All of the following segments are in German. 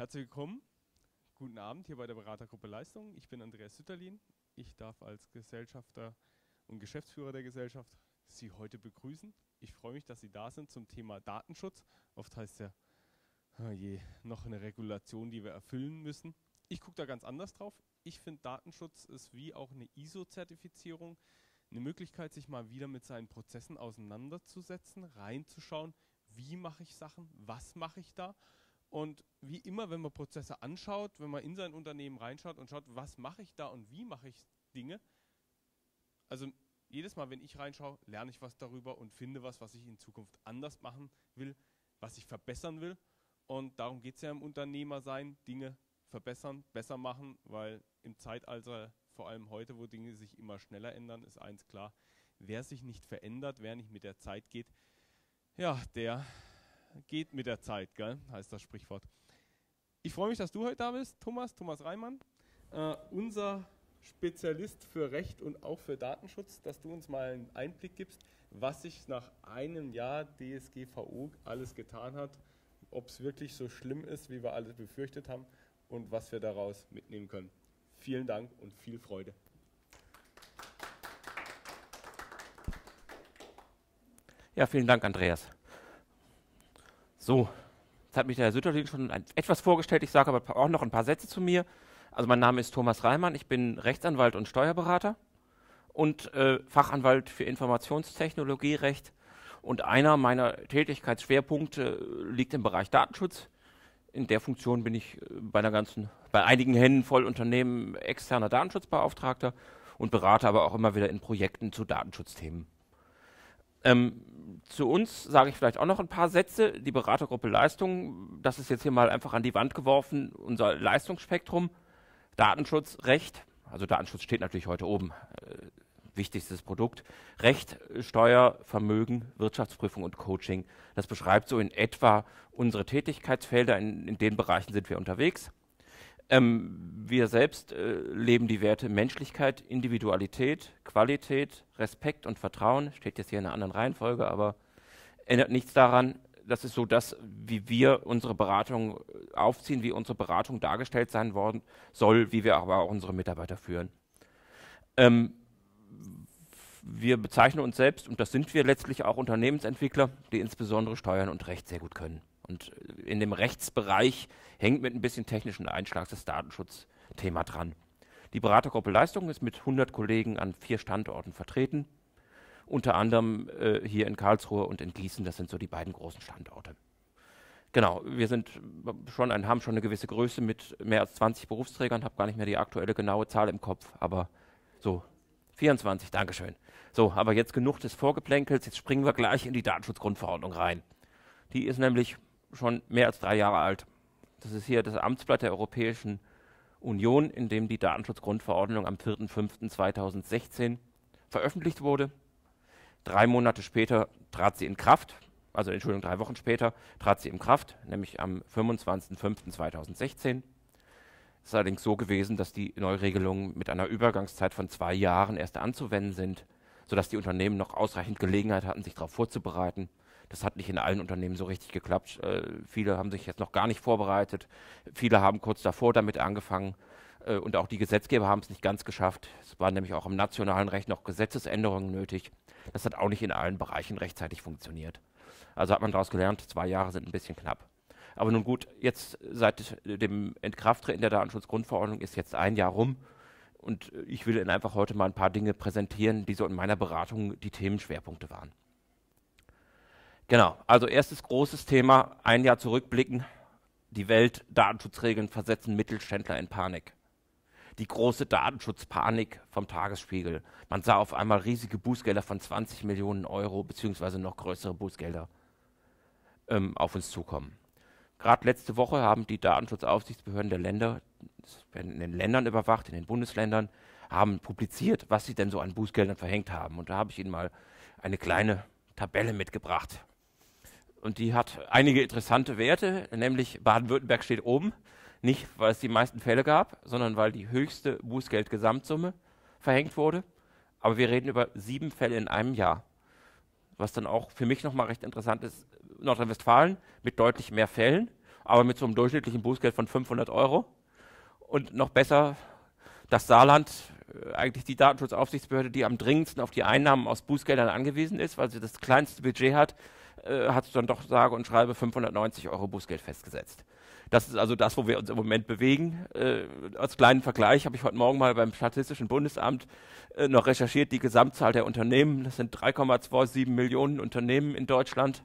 Herzlich willkommen, guten Abend hier bei der Beratergruppe Leistung. Ich bin Andreas Sütterlin. Ich darf als Gesellschafter und Geschäftsführer der Gesellschaft Sie heute begrüßen. Ich freue mich, dass Sie da sind zum Thema Datenschutz. Oft heißt es ja, oh je, noch eine Regulation, die wir erfüllen müssen. Ich gucke da ganz anders drauf. Ich finde, Datenschutz ist wie auch eine ISO-Zertifizierung eine Möglichkeit, sich mal wieder mit seinen Prozessen auseinanderzusetzen, reinzuschauen, wie mache ich Sachen, was mache ich da und wie immer, wenn man Prozesse anschaut, wenn man in sein Unternehmen reinschaut und schaut, was mache ich da und wie mache ich Dinge, also jedes Mal, wenn ich reinschaue, lerne ich was darüber und finde was, was ich in Zukunft anders machen will, was ich verbessern will. Und darum geht es ja im Unternehmersein, Dinge verbessern, besser machen, weil im Zeitalter, vor allem heute, wo Dinge sich immer schneller ändern, ist eins klar, wer sich nicht verändert, wer nicht mit der Zeit geht, ja, der geht mit der Zeit, gell? heißt das Sprichwort. Ich freue mich, dass du heute da bist, Thomas, Thomas Reimann, äh, unser Spezialist für Recht und auch für Datenschutz, dass du uns mal einen Einblick gibst, was sich nach einem Jahr DSGVO alles getan hat, ob es wirklich so schlimm ist, wie wir alle befürchtet haben und was wir daraus mitnehmen können. Vielen Dank und viel Freude. Ja, vielen Dank, Andreas. So, jetzt hat mich der Herr Sütterlin schon ein, etwas vorgestellt. Ich sage aber auch noch ein paar Sätze zu mir. Also mein Name ist Thomas Reimann, ich bin Rechtsanwalt und Steuerberater und äh, Fachanwalt für Informationstechnologierecht. Und einer meiner Tätigkeitsschwerpunkte äh, liegt im Bereich Datenschutz. In der Funktion bin ich äh, bei, einer ganzen, bei einigen Händen voll Unternehmen externer Datenschutzbeauftragter und berate aber auch immer wieder in Projekten zu Datenschutzthemen. Ähm, zu uns sage ich vielleicht auch noch ein paar Sätze. Die Beratergruppe Leistung, das ist jetzt hier mal einfach an die Wand geworfen, unser Leistungsspektrum. Datenschutz, Recht, also Datenschutz steht natürlich heute oben, äh, wichtigstes Produkt. Recht, Steuer, Vermögen, Wirtschaftsprüfung und Coaching. Das beschreibt so in etwa unsere Tätigkeitsfelder. In, in den Bereichen sind wir unterwegs. Ähm, wir selbst äh, leben die Werte Menschlichkeit, Individualität, Qualität, Respekt und Vertrauen. Steht jetzt hier in einer anderen Reihenfolge, aber ändert nichts daran. Das ist so das, wie wir unsere Beratung äh, aufziehen, wie unsere Beratung dargestellt sein worden soll, wie wir aber auch unsere Mitarbeiter führen. Ähm, wir bezeichnen uns selbst, und das sind wir letztlich auch Unternehmensentwickler, die insbesondere Steuern und Recht sehr gut können. Und äh, in dem Rechtsbereich hängt mit ein bisschen technischen Einschlags das Datenschutzthema dran. Die Beratergruppe Leistung ist mit 100 Kollegen an vier Standorten vertreten, unter anderem äh, hier in Karlsruhe und in Gießen. Das sind so die beiden großen Standorte. Genau, wir sind äh, schon ein, haben schon eine gewisse Größe mit mehr als 20 Berufsträgern, habe gar nicht mehr die aktuelle genaue Zahl im Kopf, aber so 24, Dankeschön. So, aber jetzt genug des Vorgeplänkels, jetzt springen wir gleich in die Datenschutzgrundverordnung rein. Die ist nämlich schon mehr als drei Jahre alt. Das ist hier das Amtsblatt der Europäischen Union, in dem die Datenschutzgrundverordnung am 4.5.2016 veröffentlicht wurde. Drei Monate später trat sie in Kraft, also Entschuldigung, drei Wochen später trat sie in Kraft, nämlich am 25.05.2016. Es ist allerdings so gewesen, dass die Neuregelungen mit einer Übergangszeit von zwei Jahren erst anzuwenden sind, sodass die Unternehmen noch ausreichend Gelegenheit hatten, sich darauf vorzubereiten das hat nicht in allen Unternehmen so richtig geklappt. Äh, viele haben sich jetzt noch gar nicht vorbereitet. Viele haben kurz davor damit angefangen. Äh, und auch die Gesetzgeber haben es nicht ganz geschafft. Es waren nämlich auch im nationalen Recht noch Gesetzesänderungen nötig. Das hat auch nicht in allen Bereichen rechtzeitig funktioniert. Also hat man daraus gelernt, zwei Jahre sind ein bisschen knapp. Aber nun gut, jetzt seit dem Entkrafttreten der Datenschutzgrundverordnung ist jetzt ein Jahr rum. Und ich will Ihnen einfach heute mal ein paar Dinge präsentieren, die so in meiner Beratung die Themenschwerpunkte waren. Genau, also erstes großes Thema, ein Jahr zurückblicken, die Welt, Datenschutzregeln versetzen Mittelständler in Panik. Die große Datenschutzpanik vom Tagesspiegel. Man sah auf einmal riesige Bußgelder von 20 Millionen Euro beziehungsweise noch größere Bußgelder ähm, auf uns zukommen. Gerade letzte Woche haben die Datenschutzaufsichtsbehörden der Länder, das werden in den Ländern überwacht, in den Bundesländern, haben publiziert, was sie denn so an Bußgeldern verhängt haben. Und da habe ich Ihnen mal eine kleine Tabelle mitgebracht. Und die hat einige interessante Werte, nämlich Baden-Württemberg steht oben, nicht weil es die meisten Fälle gab, sondern weil die höchste Bußgeldgesamtsumme verhängt wurde. Aber wir reden über sieben Fälle in einem Jahr. Was dann auch für mich nochmal recht interessant ist, Nordrhein-Westfalen mit deutlich mehr Fällen, aber mit so einem durchschnittlichen Bußgeld von 500 Euro. Und noch besser, das Saarland, äh, eigentlich die Datenschutzaufsichtsbehörde, die am dringendsten auf die Einnahmen aus Bußgeldern angewiesen ist, weil sie das kleinste Budget hat, äh, hat es dann doch sage und schreibe 590 Euro Bußgeld festgesetzt. Das ist also das, wo wir uns im Moment bewegen. Äh, als kleinen Vergleich habe ich heute Morgen mal beim Statistischen Bundesamt äh, noch recherchiert, die Gesamtzahl der Unternehmen. Das sind 3,27 Millionen Unternehmen in Deutschland.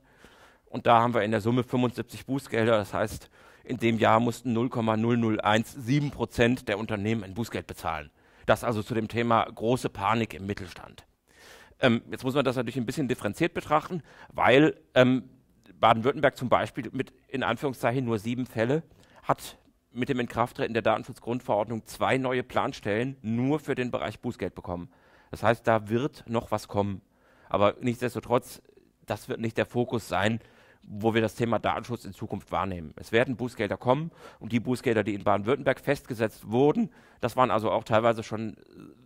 Und da haben wir in der Summe 75 Bußgelder. Das heißt, in dem Jahr mussten 0,0017 Prozent der Unternehmen ein Bußgeld bezahlen. Das also zu dem Thema große Panik im Mittelstand. Ähm, jetzt muss man das natürlich ein bisschen differenziert betrachten, weil ähm, Baden-Württemberg zum Beispiel mit in Anführungszeichen nur sieben Fälle hat mit dem Inkrafttreten der Datenschutzgrundverordnung zwei neue Planstellen nur für den Bereich Bußgeld bekommen. Das heißt, da wird noch was kommen. Aber nichtsdestotrotz, das wird nicht der Fokus sein, wo wir das Thema Datenschutz in Zukunft wahrnehmen. Es werden Bußgelder kommen und die Bußgelder, die in Baden-Württemberg festgesetzt wurden, das waren also auch teilweise schon äh,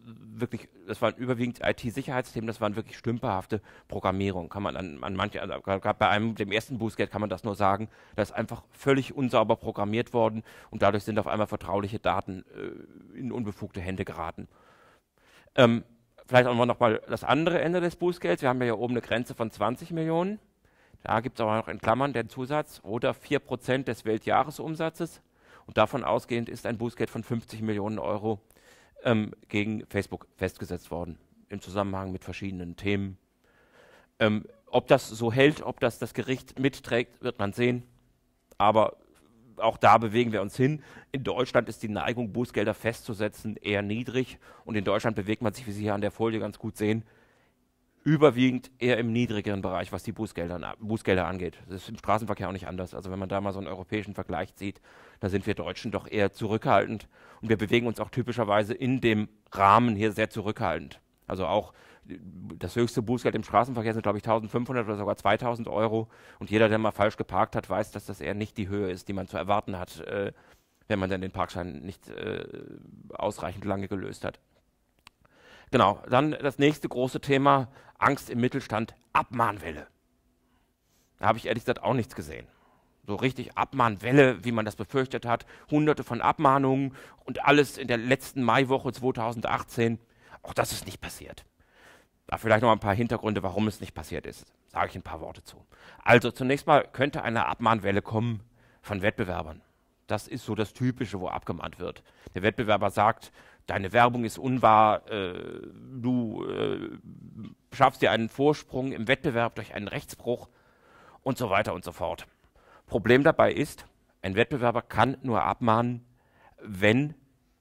wirklich, das waren überwiegend IT-Sicherheitsthemen, das waren wirklich stümperhafte Programmierung. Kann man an, an manchen, also gerade bei einem, dem ersten Bußgeld kann man das nur sagen, da ist einfach völlig unsauber programmiert worden und dadurch sind auf einmal vertrauliche Daten äh, in unbefugte Hände geraten. Ähm, vielleicht auch noch mal das andere Ende des Bußgelds. Wir haben ja hier oben eine Grenze von 20 Millionen. Da gibt es aber noch in Klammern den Zusatz oder 4% des Weltjahresumsatzes. Und davon ausgehend ist ein Bußgeld von 50 Millionen Euro ähm, gegen Facebook festgesetzt worden, im Zusammenhang mit verschiedenen Themen. Ähm, ob das so hält, ob das das Gericht mitträgt, wird man sehen. Aber auch da bewegen wir uns hin. In Deutschland ist die Neigung, Bußgelder festzusetzen, eher niedrig. Und in Deutschland bewegt man sich, wie Sie hier an der Folie ganz gut sehen, überwiegend eher im niedrigeren Bereich, was die Bußgelder, Bußgelder angeht. Das ist im Straßenverkehr auch nicht anders. Also wenn man da mal so einen europäischen Vergleich sieht, da sind wir Deutschen doch eher zurückhaltend. Und wir bewegen uns auch typischerweise in dem Rahmen hier sehr zurückhaltend. Also auch das höchste Bußgeld im Straßenverkehr sind, glaube ich, 1500 oder sogar 2000 Euro. Und jeder, der mal falsch geparkt hat, weiß, dass das eher nicht die Höhe ist, die man zu erwarten hat, äh, wenn man dann den Parkschein nicht äh, ausreichend lange gelöst hat. Genau, dann das nächste große Thema, Angst im Mittelstand, Abmahnwelle. Da habe ich ehrlich gesagt auch nichts gesehen. So richtig Abmahnwelle, wie man das befürchtet hat, hunderte von Abmahnungen und alles in der letzten Maiwoche 2018. Auch das ist nicht passiert. Da vielleicht noch ein paar Hintergründe, warum es nicht passiert ist. Sage ich ein paar Worte zu. Also zunächst mal könnte eine Abmahnwelle kommen von Wettbewerbern. Das ist so das Typische, wo abgemahnt wird. Der Wettbewerber sagt, deine Werbung ist unwahr, äh, du äh, schaffst dir einen Vorsprung im Wettbewerb durch einen Rechtsbruch und so weiter und so fort. Problem dabei ist, ein Wettbewerber kann nur abmahnen, wenn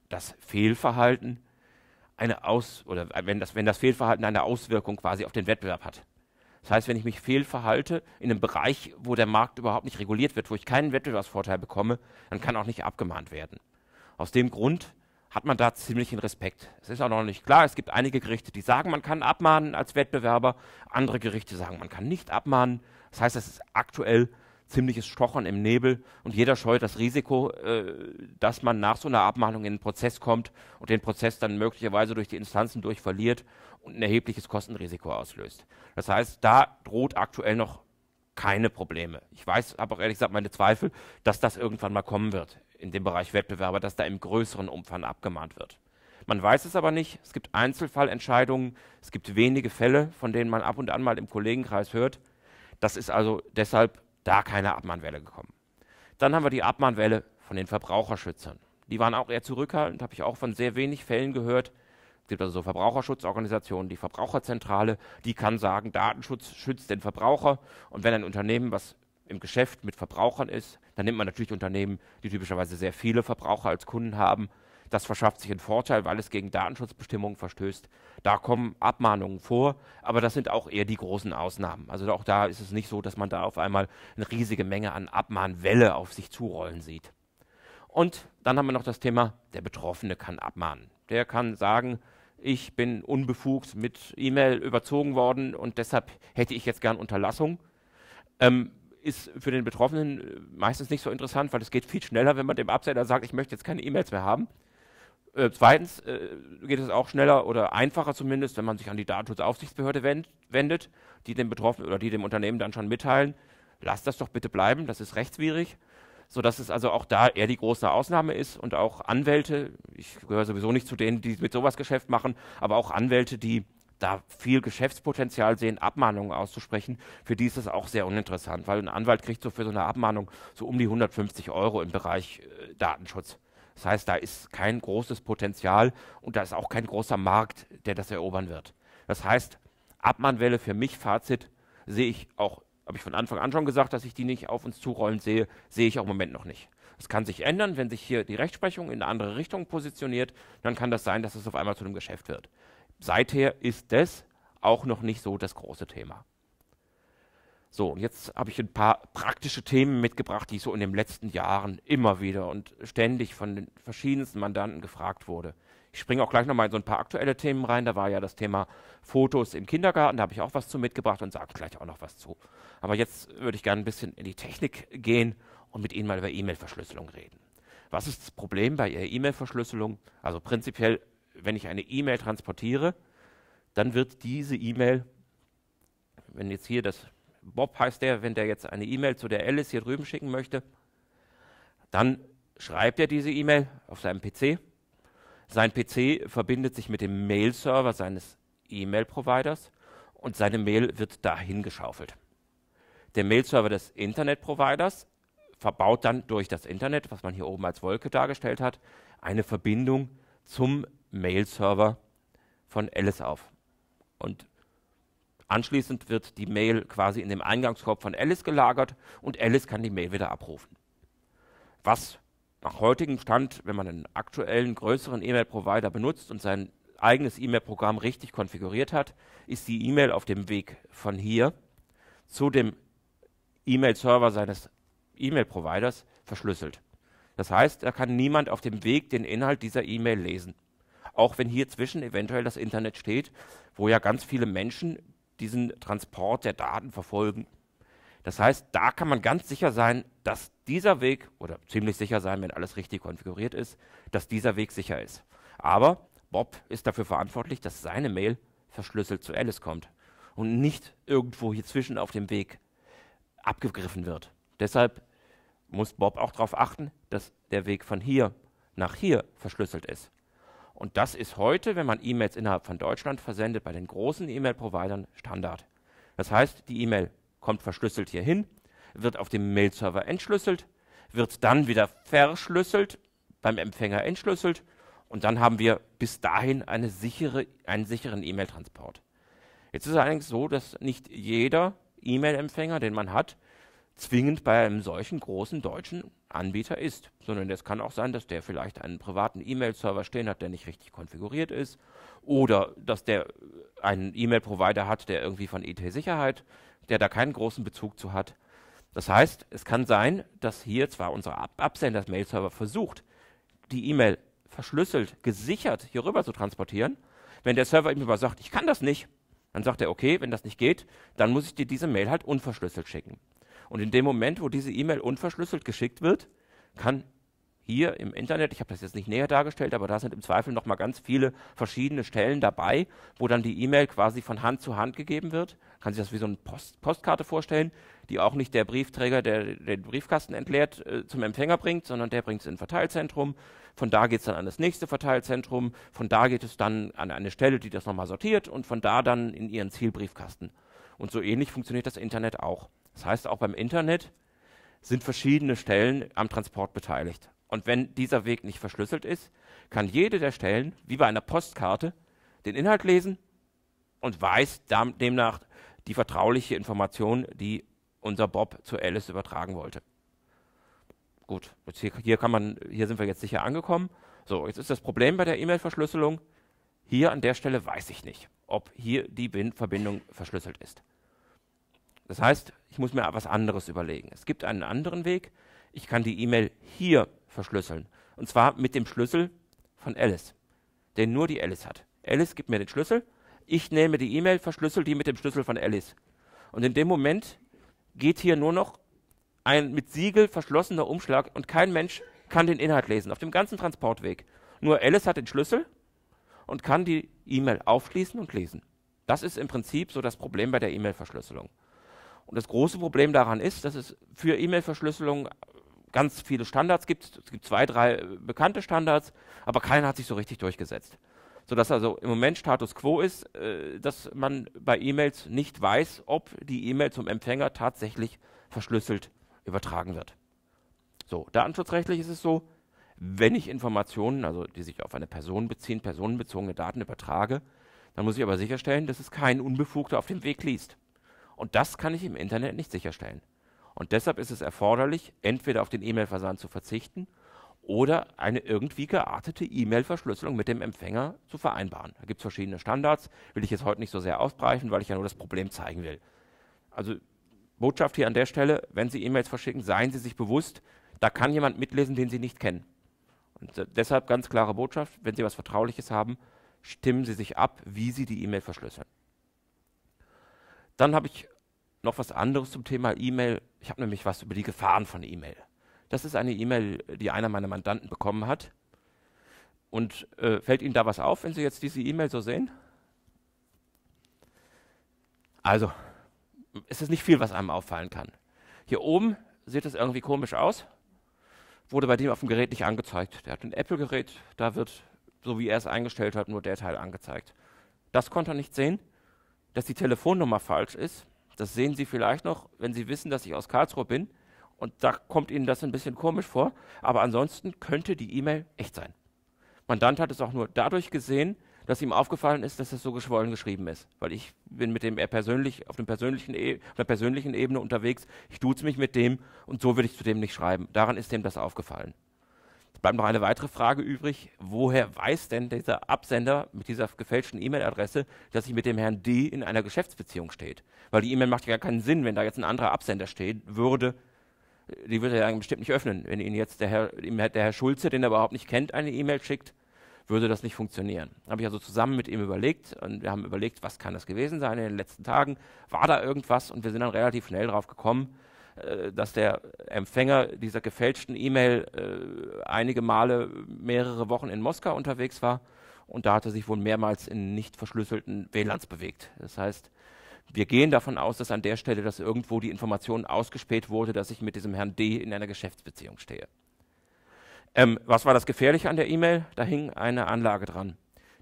das Fehlverhalten eine Aus oder wenn das, wenn das Fehlverhalten eine Auswirkung quasi auf den Wettbewerb hat. Das heißt, wenn ich mich fehlverhalte in einem Bereich, wo der Markt überhaupt nicht reguliert wird, wo ich keinen Wettbewerbsvorteil bekomme, dann kann auch nicht abgemahnt werden. Aus dem Grund hat man da ziemlichen Respekt. Es ist auch noch nicht klar, es gibt einige Gerichte, die sagen, man kann abmahnen als Wettbewerber, andere Gerichte sagen, man kann nicht abmahnen. Das heißt, es ist aktuell ziemliches Stochern im Nebel und jeder scheut das Risiko, äh, dass man nach so einer Abmahnung in den Prozess kommt und den Prozess dann möglicherweise durch die Instanzen durch verliert und ein erhebliches Kostenrisiko auslöst. Das heißt, da droht aktuell noch keine Probleme. Ich weiß, habe auch ehrlich gesagt meine Zweifel, dass das irgendwann mal kommen wird in dem Bereich Wettbewerber, dass da im größeren Umfang abgemahnt wird. Man weiß es aber nicht. Es gibt Einzelfallentscheidungen. Es gibt wenige Fälle, von denen man ab und an mal im Kollegenkreis hört. Das ist also deshalb da keine Abmahnwelle gekommen. Dann haben wir die Abmahnwelle von den Verbraucherschützern. Die waren auch eher zurückhaltend, habe ich auch von sehr wenig Fällen gehört. Es gibt also so Verbraucherschutzorganisationen, die Verbraucherzentrale, die kann sagen, Datenschutz schützt den Verbraucher. Und wenn ein Unternehmen, was im Geschäft mit Verbrauchern ist, dann nimmt man natürlich Unternehmen, die typischerweise sehr viele Verbraucher als Kunden haben. Das verschafft sich einen Vorteil, weil es gegen Datenschutzbestimmungen verstößt. Da kommen Abmahnungen vor, aber das sind auch eher die großen Ausnahmen. Also auch da ist es nicht so, dass man da auf einmal eine riesige Menge an Abmahnwelle auf sich zurollen sieht. Und dann haben wir noch das Thema, der Betroffene kann abmahnen. Der kann sagen, ich bin unbefugt mit E-Mail überzogen worden und deshalb hätte ich jetzt gern Unterlassung. Ähm, ist für den Betroffenen äh, meistens nicht so interessant, weil es geht viel schneller, wenn man dem Absender sagt, ich möchte jetzt keine E-Mails mehr haben. Äh, zweitens äh, geht es auch schneller oder einfacher zumindest, wenn man sich an die Datenschutzaufsichtsbehörde wend wendet, die dem Betroffenen oder die dem Unternehmen dann schon mitteilen, lasst das doch bitte bleiben, das ist rechtswidrig so dass es also auch da eher die große Ausnahme ist und auch Anwälte, ich gehöre sowieso nicht zu denen, die mit sowas Geschäft machen, aber auch Anwälte, die da viel Geschäftspotenzial sehen, Abmahnungen auszusprechen, für die ist das auch sehr uninteressant, weil ein Anwalt kriegt so für so eine Abmahnung so um die 150 Euro im Bereich äh, Datenschutz. Das heißt, da ist kein großes Potenzial und da ist auch kein großer Markt, der das erobern wird. Das heißt, Abmahnwelle für mich, Fazit, sehe ich auch habe ich von Anfang an schon gesagt, dass ich die nicht auf uns zurollen sehe, sehe ich auch im Moment noch nicht. Es kann sich ändern, wenn sich hier die Rechtsprechung in eine andere Richtung positioniert, dann kann das sein, dass es auf einmal zu einem Geschäft wird. Seither ist das auch noch nicht so das große Thema. So, und jetzt habe ich ein paar praktische Themen mitgebracht, die ich so in den letzten Jahren immer wieder und ständig von den verschiedensten Mandanten gefragt wurde. Ich springe auch gleich nochmal in so ein paar aktuelle Themen rein. Da war ja das Thema Fotos im Kindergarten, da habe ich auch was zu mitgebracht und sage gleich auch noch was zu. Aber jetzt würde ich gerne ein bisschen in die Technik gehen und mit Ihnen mal über E-Mail-Verschlüsselung reden. Was ist das Problem bei Ihrer E-Mail-Verschlüsselung? Also prinzipiell, wenn ich eine E-Mail transportiere, dann wird diese E-Mail, wenn jetzt hier das Bob heißt der, wenn der jetzt eine E-Mail zu der Alice hier drüben schicken möchte, dann schreibt er diese E-Mail auf seinem PC sein PC verbindet sich mit dem Mail-Server seines E-Mail-Providers und seine Mail wird dahin geschaufelt. Der Mail-Server des Internet-Providers verbaut dann durch das Internet, was man hier oben als Wolke dargestellt hat, eine Verbindung zum Mail-Server von Alice auf. Und anschließend wird die Mail quasi in dem Eingangskorb von Alice gelagert und Alice kann die Mail wieder abrufen. Was nach heutigem Stand, wenn man einen aktuellen größeren E-Mail-Provider benutzt und sein eigenes E-Mail-Programm richtig konfiguriert hat, ist die E-Mail auf dem Weg von hier zu dem E-Mail-Server seines E-Mail-Providers verschlüsselt. Das heißt, da kann niemand auf dem Weg den Inhalt dieser E-Mail lesen. Auch wenn hier zwischen eventuell das Internet steht, wo ja ganz viele Menschen diesen Transport der Daten verfolgen. Das heißt, da kann man ganz sicher sein, dass dieser Weg, oder ziemlich sicher sein, wenn alles richtig konfiguriert ist, dass dieser Weg sicher ist. Aber Bob ist dafür verantwortlich, dass seine Mail verschlüsselt zu Alice kommt und nicht irgendwo hier zwischen auf dem Weg abgegriffen wird. Deshalb muss Bob auch darauf achten, dass der Weg von hier nach hier verschlüsselt ist. Und das ist heute, wenn man E-Mails innerhalb von Deutschland versendet, bei den großen E-Mail-Providern Standard. Das heißt, die E-Mail kommt verschlüsselt hier hin, wird auf dem Mail-Server entschlüsselt, wird dann wieder verschlüsselt, beim Empfänger entschlüsselt und dann haben wir bis dahin eine sichere, einen sicheren E-Mail-Transport. Jetzt ist es allerdings so, dass nicht jeder E-Mail-Empfänger, den man hat, zwingend bei einem solchen großen deutschen Anbieter ist, sondern es kann auch sein, dass der vielleicht einen privaten E-Mail-Server stehen hat, der nicht richtig konfiguriert ist, oder dass der einen E-Mail-Provider hat, der irgendwie von IT-Sicherheit, e der da keinen großen Bezug zu hat. Das heißt, es kann sein, dass hier zwar unser Absender, Mail-Server versucht, die E-Mail verschlüsselt, gesichert hier rüber zu transportieren. Wenn der Server ihm aber sagt, ich kann das nicht, dann sagt er, okay, wenn das nicht geht, dann muss ich dir diese Mail halt unverschlüsselt schicken. Und in dem Moment, wo diese E-Mail unverschlüsselt geschickt wird, kann hier im Internet, ich habe das jetzt nicht näher dargestellt, aber da sind im Zweifel nochmal ganz viele verschiedene Stellen dabei, wo dann die E-Mail quasi von Hand zu Hand gegeben wird. Kann sich das wie so eine Post Postkarte vorstellen, die auch nicht der Briefträger, der den Briefkasten entleert, äh, zum Empfänger bringt, sondern der bringt es in ein Verteilzentrum. Von da geht es dann an das nächste Verteilzentrum. Von da geht es dann an eine Stelle, die das nochmal sortiert und von da dann in ihren Zielbriefkasten. Und so ähnlich funktioniert das Internet auch. Das heißt, auch beim Internet sind verschiedene Stellen am Transport beteiligt. Und wenn dieser Weg nicht verschlüsselt ist, kann jede der Stellen, wie bei einer Postkarte, den Inhalt lesen und weiß demnach die vertrauliche Information, die unser Bob zu Alice übertragen wollte. Gut, hier, hier, kann man, hier sind wir jetzt sicher angekommen. So, jetzt ist das Problem bei der E-Mail-Verschlüsselung. Hier an der Stelle weiß ich nicht, ob hier die Verbindung verschlüsselt ist. Das heißt, ich muss mir was anderes überlegen. Es gibt einen anderen Weg. Ich kann die E-Mail hier verschlüsseln. Und zwar mit dem Schlüssel von Alice, den nur die Alice hat. Alice gibt mir den Schlüssel. Ich nehme die E-Mail, verschlüssel die mit dem Schlüssel von Alice. Und in dem Moment geht hier nur noch ein mit Siegel verschlossener Umschlag und kein Mensch kann den Inhalt lesen auf dem ganzen Transportweg. Nur Alice hat den Schlüssel und kann die E-Mail aufschließen und lesen. Das ist im Prinzip so das Problem bei der E-Mail-Verschlüsselung. Und das große Problem daran ist, dass es für E-Mail-Verschlüsselung ganz viele Standards gibt. Es gibt zwei, drei äh, bekannte Standards, aber keiner hat sich so richtig durchgesetzt. Sodass also im Moment Status quo ist, äh, dass man bei E-Mails nicht weiß, ob die E-Mail zum Empfänger tatsächlich verschlüsselt übertragen wird. So, datenschutzrechtlich ist es so, wenn ich Informationen, also die sich auf eine Person beziehen, personenbezogene Daten übertrage, dann muss ich aber sicherstellen, dass es kein Unbefugter auf dem Weg liest. Und das kann ich im Internet nicht sicherstellen. Und deshalb ist es erforderlich, entweder auf den E-Mail-Versand zu verzichten oder eine irgendwie geartete E-Mail-Verschlüsselung mit dem Empfänger zu vereinbaren. Da gibt es verschiedene Standards, will ich jetzt heute nicht so sehr ausbrechen, weil ich ja nur das Problem zeigen will. Also Botschaft hier an der Stelle, wenn Sie E-Mails verschicken, seien Sie sich bewusst, da kann jemand mitlesen, den Sie nicht kennen. Und äh, deshalb ganz klare Botschaft, wenn Sie was Vertrauliches haben, stimmen Sie sich ab, wie Sie die E-Mail verschlüsseln. Dann habe ich noch was anderes zum Thema E-Mail. Ich habe nämlich was über die Gefahren von E-Mail. Das ist eine E-Mail, die einer meiner Mandanten bekommen hat. Und äh, fällt Ihnen da was auf, wenn Sie jetzt diese E-Mail so sehen? Also, es ist nicht viel, was einem auffallen kann. Hier oben sieht es irgendwie komisch aus. Wurde bei dem auf dem Gerät nicht angezeigt. Der hat ein Apple-Gerät, da wird, so wie er es eingestellt hat, nur der Teil angezeigt. Das konnte er nicht sehen dass die Telefonnummer falsch ist. Das sehen Sie vielleicht noch, wenn Sie wissen, dass ich aus Karlsruhe bin. Und da kommt Ihnen das ein bisschen komisch vor. Aber ansonsten könnte die E-Mail echt sein. Mandant hat es auch nur dadurch gesehen, dass ihm aufgefallen ist, dass es so geschwollen geschrieben ist. Weil ich bin mit dem er persönlich, auf, dem persönlichen e auf der persönlichen Ebene unterwegs. Ich duze mich mit dem und so würde ich zu dem nicht schreiben. Daran ist dem das aufgefallen bleibt noch eine weitere Frage übrig. Woher weiß denn dieser Absender mit dieser gefälschten E-Mail-Adresse, dass ich mit dem Herrn D in einer Geschäftsbeziehung steht? Weil die E-Mail macht ja gar keinen Sinn, wenn da jetzt ein anderer Absender steht, würde, die würde er ja bestimmt nicht öffnen. Wenn Ihnen jetzt der Herr, der Herr Schulze, den er überhaupt nicht kennt, eine E-Mail schickt, würde das nicht funktionieren. Habe ich also zusammen mit ihm überlegt und wir haben überlegt, was kann das gewesen sein in den letzten Tagen? War da irgendwas? Und wir sind dann relativ schnell drauf gekommen, äh, dass der Empfänger dieser gefälschten E-Mail äh, einige Male mehrere Wochen in Moskau unterwegs war und da hat er sich wohl mehrmals in nicht verschlüsselten WLANs bewegt. Das heißt, wir gehen davon aus, dass an der Stelle, dass irgendwo die Information ausgespäht wurde, dass ich mit diesem Herrn D in einer Geschäftsbeziehung stehe. Ähm, was war das Gefährliche an der E-Mail? Da hing eine Anlage dran.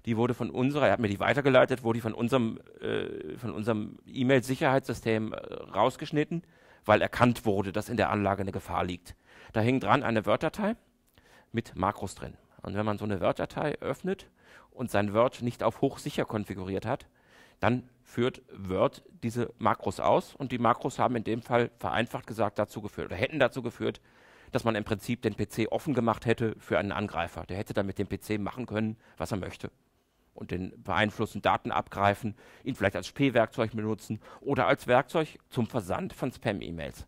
Die wurde von unserer, er hat mir die weitergeleitet, wurde die von unserem, äh, von unserem E-Mail-Sicherheitssystem äh, rausgeschnitten weil erkannt wurde, dass in der Anlage eine Gefahr liegt. Da hing dran eine Word-Datei mit Makros drin. Und wenn man so eine Word-Datei öffnet und sein Word nicht auf hochsicher konfiguriert hat, dann führt Word diese Makros aus und die Makros haben in dem Fall vereinfacht gesagt dazu geführt oder hätten dazu geführt, dass man im Prinzip den PC offen gemacht hätte für einen Angreifer. Der hätte dann mit dem PC machen können, was er möchte und den beeinflussen, Daten abgreifen, ihn vielleicht als Spähwerkzeug benutzen oder als Werkzeug zum Versand von Spam-E-Mails.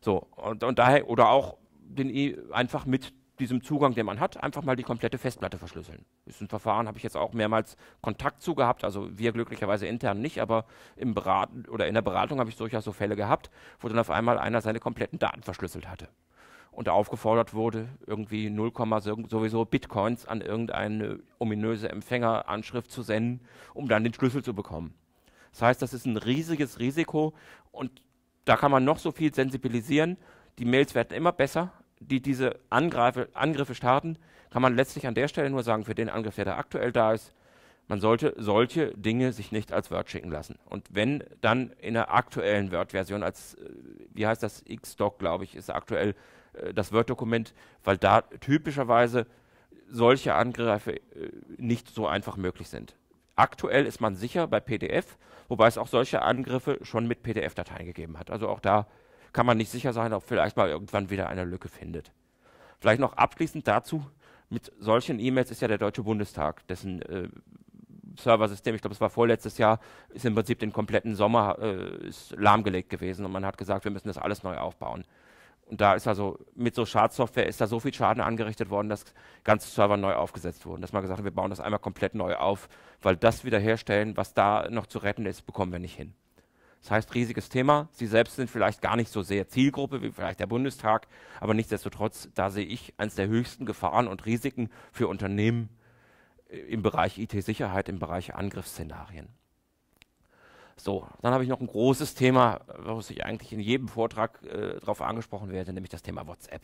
So, und, und, daher, oder auch den e einfach mit diesem Zugang, den man hat, einfach mal die komplette Festplatte verschlüsseln. Ist ein Verfahren, habe ich jetzt auch mehrmals Kontakt zu gehabt, also wir glücklicherweise intern nicht, aber im Beraten oder in der Beratung habe ich durchaus so Fälle gehabt, wo dann auf einmal einer seine kompletten Daten verschlüsselt hatte und aufgefordert wurde, irgendwie 0, sowieso Bitcoins an irgendeine ominöse Empfängeranschrift zu senden, um dann den Schlüssel zu bekommen. Das heißt, das ist ein riesiges Risiko und da kann man noch so viel sensibilisieren. Die Mails werden immer besser, die diese Angreife, Angriffe starten, kann man letztlich an der Stelle nur sagen, für den Angriff, der da aktuell da ist, man sollte solche Dinge sich nicht als Word schicken lassen. Und wenn dann in der aktuellen Word-Version als, äh, wie heißt das, X-Doc, glaube ich, ist aktuell, äh, das Word-Dokument, weil da typischerweise solche Angriffe äh, nicht so einfach möglich sind. Aktuell ist man sicher bei PDF, wobei es auch solche Angriffe schon mit PDF-Dateien gegeben hat. Also auch da kann man nicht sicher sein, ob vielleicht mal irgendwann wieder eine Lücke findet. Vielleicht noch abschließend dazu, mit solchen E-Mails ist ja der Deutsche Bundestag, dessen äh, Serversystem, ich glaube, es war vorletztes Jahr, ist im Prinzip den kompletten Sommer äh, lahmgelegt gewesen und man hat gesagt, wir müssen das alles neu aufbauen. Und da ist also mit so Schadsoftware ist da so viel Schaden angerichtet worden, dass ganze Server neu aufgesetzt wurden. Dass man gesagt hat, wir bauen das einmal komplett neu auf, weil das wiederherstellen, was da noch zu retten ist, bekommen wir nicht hin. Das heißt, riesiges Thema. Sie selbst sind vielleicht gar nicht so sehr Zielgruppe wie vielleicht der Bundestag, aber nichtsdestotrotz, da sehe ich eines der höchsten Gefahren und Risiken für Unternehmen äh, im Bereich IT-Sicherheit, im Bereich Angriffsszenarien. So, dann habe ich noch ein großes Thema, was ich eigentlich in jedem Vortrag äh, darauf angesprochen werde, nämlich das Thema WhatsApp.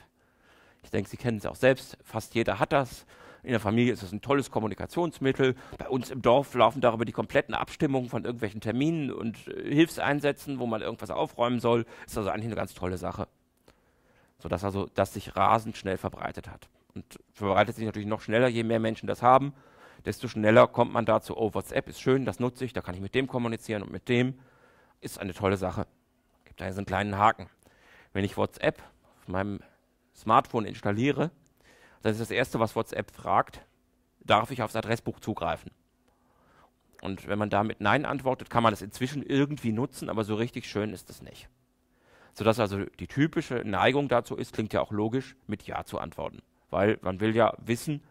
Ich denke, Sie kennen es auch selbst, fast jeder hat das. In der Familie ist es ein tolles Kommunikationsmittel. Bei uns im Dorf laufen darüber die kompletten Abstimmungen von irgendwelchen Terminen und äh, Hilfseinsätzen, wo man irgendwas aufräumen soll. Ist also eigentlich eine ganz tolle Sache. Sodass also das sich rasend schnell verbreitet hat. Und verbreitet sich natürlich noch schneller, je mehr Menschen das haben desto schneller kommt man dazu, oh, WhatsApp ist schön, das nutze ich, da kann ich mit dem kommunizieren und mit dem. Ist eine tolle Sache. Gibt da jetzt einen kleinen Haken. Wenn ich WhatsApp auf meinem Smartphone installiere, dann ist das Erste, was WhatsApp fragt, darf ich aufs Adressbuch zugreifen? Und wenn man damit Nein antwortet, kann man das inzwischen irgendwie nutzen, aber so richtig schön ist es nicht. Sodass also die typische Neigung dazu ist, klingt ja auch logisch, mit Ja zu antworten. Weil man will ja wissen,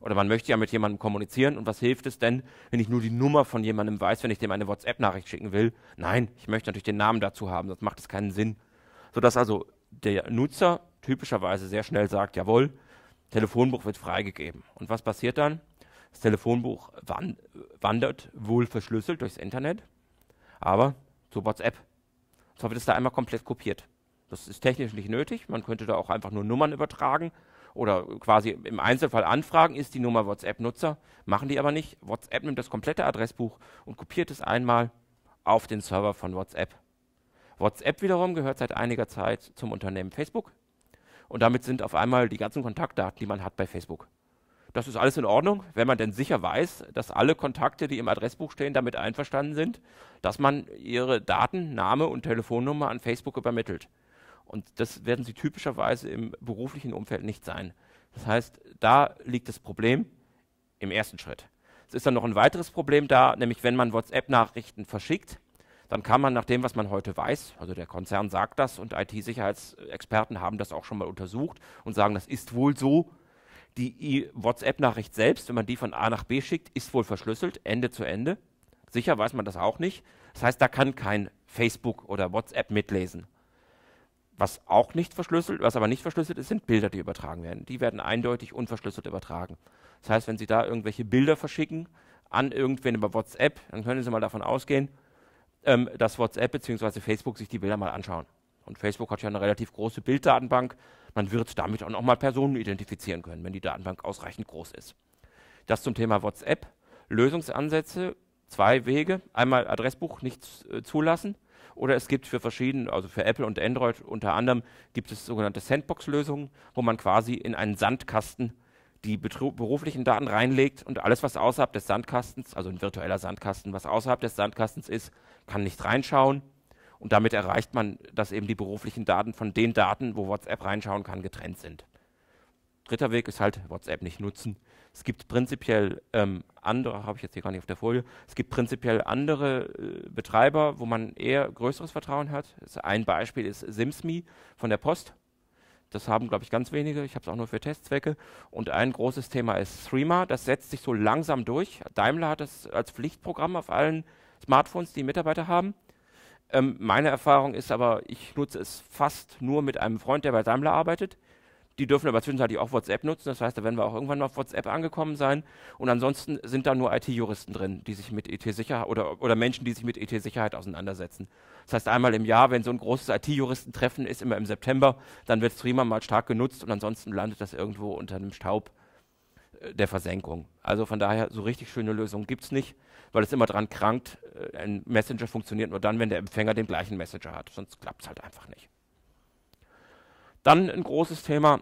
oder man möchte ja mit jemandem kommunizieren und was hilft es denn, wenn ich nur die Nummer von jemandem weiß, wenn ich dem eine WhatsApp-Nachricht schicken will? Nein, ich möchte natürlich den Namen dazu haben, sonst macht es keinen Sinn. Sodass also der Nutzer typischerweise sehr schnell sagt, jawohl, Telefonbuch wird freigegeben. Und was passiert dann? Das Telefonbuch wand wandert wohl verschlüsselt durchs Internet, aber zu WhatsApp. Zwar wird es da einmal komplett kopiert. Das ist technisch nicht nötig, man könnte da auch einfach nur Nummern übertragen, oder quasi im Einzelfall anfragen, ist die Nummer WhatsApp-Nutzer, machen die aber nicht. WhatsApp nimmt das komplette Adressbuch und kopiert es einmal auf den Server von WhatsApp. WhatsApp wiederum gehört seit einiger Zeit zum Unternehmen Facebook und damit sind auf einmal die ganzen Kontaktdaten, die man hat bei Facebook. Das ist alles in Ordnung, wenn man denn sicher weiß, dass alle Kontakte, die im Adressbuch stehen, damit einverstanden sind, dass man ihre Daten, Name und Telefonnummer an Facebook übermittelt. Und das werden sie typischerweise im beruflichen Umfeld nicht sein. Das heißt, da liegt das Problem im ersten Schritt. Es ist dann noch ein weiteres Problem da, nämlich wenn man WhatsApp-Nachrichten verschickt, dann kann man nach dem, was man heute weiß, also der Konzern sagt das und IT-Sicherheitsexperten haben das auch schon mal untersucht und sagen, das ist wohl so, die WhatsApp-Nachricht selbst, wenn man die von A nach B schickt, ist wohl verschlüsselt, Ende zu Ende. Sicher weiß man das auch nicht. Das heißt, da kann kein Facebook oder WhatsApp mitlesen. Was auch nicht verschlüsselt, was aber nicht verschlüsselt ist, sind Bilder, die übertragen werden. Die werden eindeutig unverschlüsselt übertragen. Das heißt, wenn Sie da irgendwelche Bilder verschicken an irgendwen über WhatsApp, dann können Sie mal davon ausgehen, ähm, dass WhatsApp bzw. Facebook sich die Bilder mal anschauen. Und Facebook hat ja eine relativ große Bilddatenbank. Man wird damit auch nochmal Personen identifizieren können, wenn die Datenbank ausreichend groß ist. Das zum Thema WhatsApp. Lösungsansätze, zwei Wege. Einmal Adressbuch nicht äh, zulassen oder es gibt für verschiedene, also für Apple und Android unter anderem, gibt es sogenannte Sandbox-Lösungen, wo man quasi in einen Sandkasten die beruflichen Daten reinlegt und alles, was außerhalb des Sandkastens, also ein virtueller Sandkasten, was außerhalb des Sandkastens ist, kann nicht reinschauen. Und damit erreicht man, dass eben die beruflichen Daten von den Daten, wo WhatsApp reinschauen kann, getrennt sind. Dritter Weg ist halt WhatsApp nicht nutzen. Es gibt prinzipiell ähm, andere, habe ich jetzt hier gar nicht auf der Folie, es gibt prinzipiell andere äh, Betreiber, wo man eher größeres Vertrauen hat. Ein Beispiel ist SimsMe von der Post. Das haben, glaube ich, ganz wenige. Ich habe es auch nur für Testzwecke. Und ein großes Thema ist Threema. Das setzt sich so langsam durch. Daimler hat das als Pflichtprogramm auf allen Smartphones, die Mitarbeiter haben. Ähm, meine Erfahrung ist aber, ich nutze es fast nur mit einem Freund, der bei Daimler arbeitet. Die dürfen aber zwischenzeitlich auch WhatsApp nutzen. Das heißt, da werden wir auch irgendwann mal auf WhatsApp angekommen sein. Und ansonsten sind da nur IT-Juristen drin, die sich mit IT-Sicherheit oder, oder Menschen, die sich mit IT-Sicherheit auseinandersetzen. Das heißt, einmal im Jahr, wenn so ein großes IT-Juristentreffen ist, immer im September, dann wird Streamer mal stark genutzt und ansonsten landet das irgendwo unter einem Staub äh, der Versenkung. Also von daher, so richtig schöne Lösungen gibt es nicht, weil es immer dran krankt. Äh, ein Messenger funktioniert nur dann, wenn der Empfänger den gleichen Messenger hat. Sonst klappt es halt einfach nicht. Dann ein großes Thema,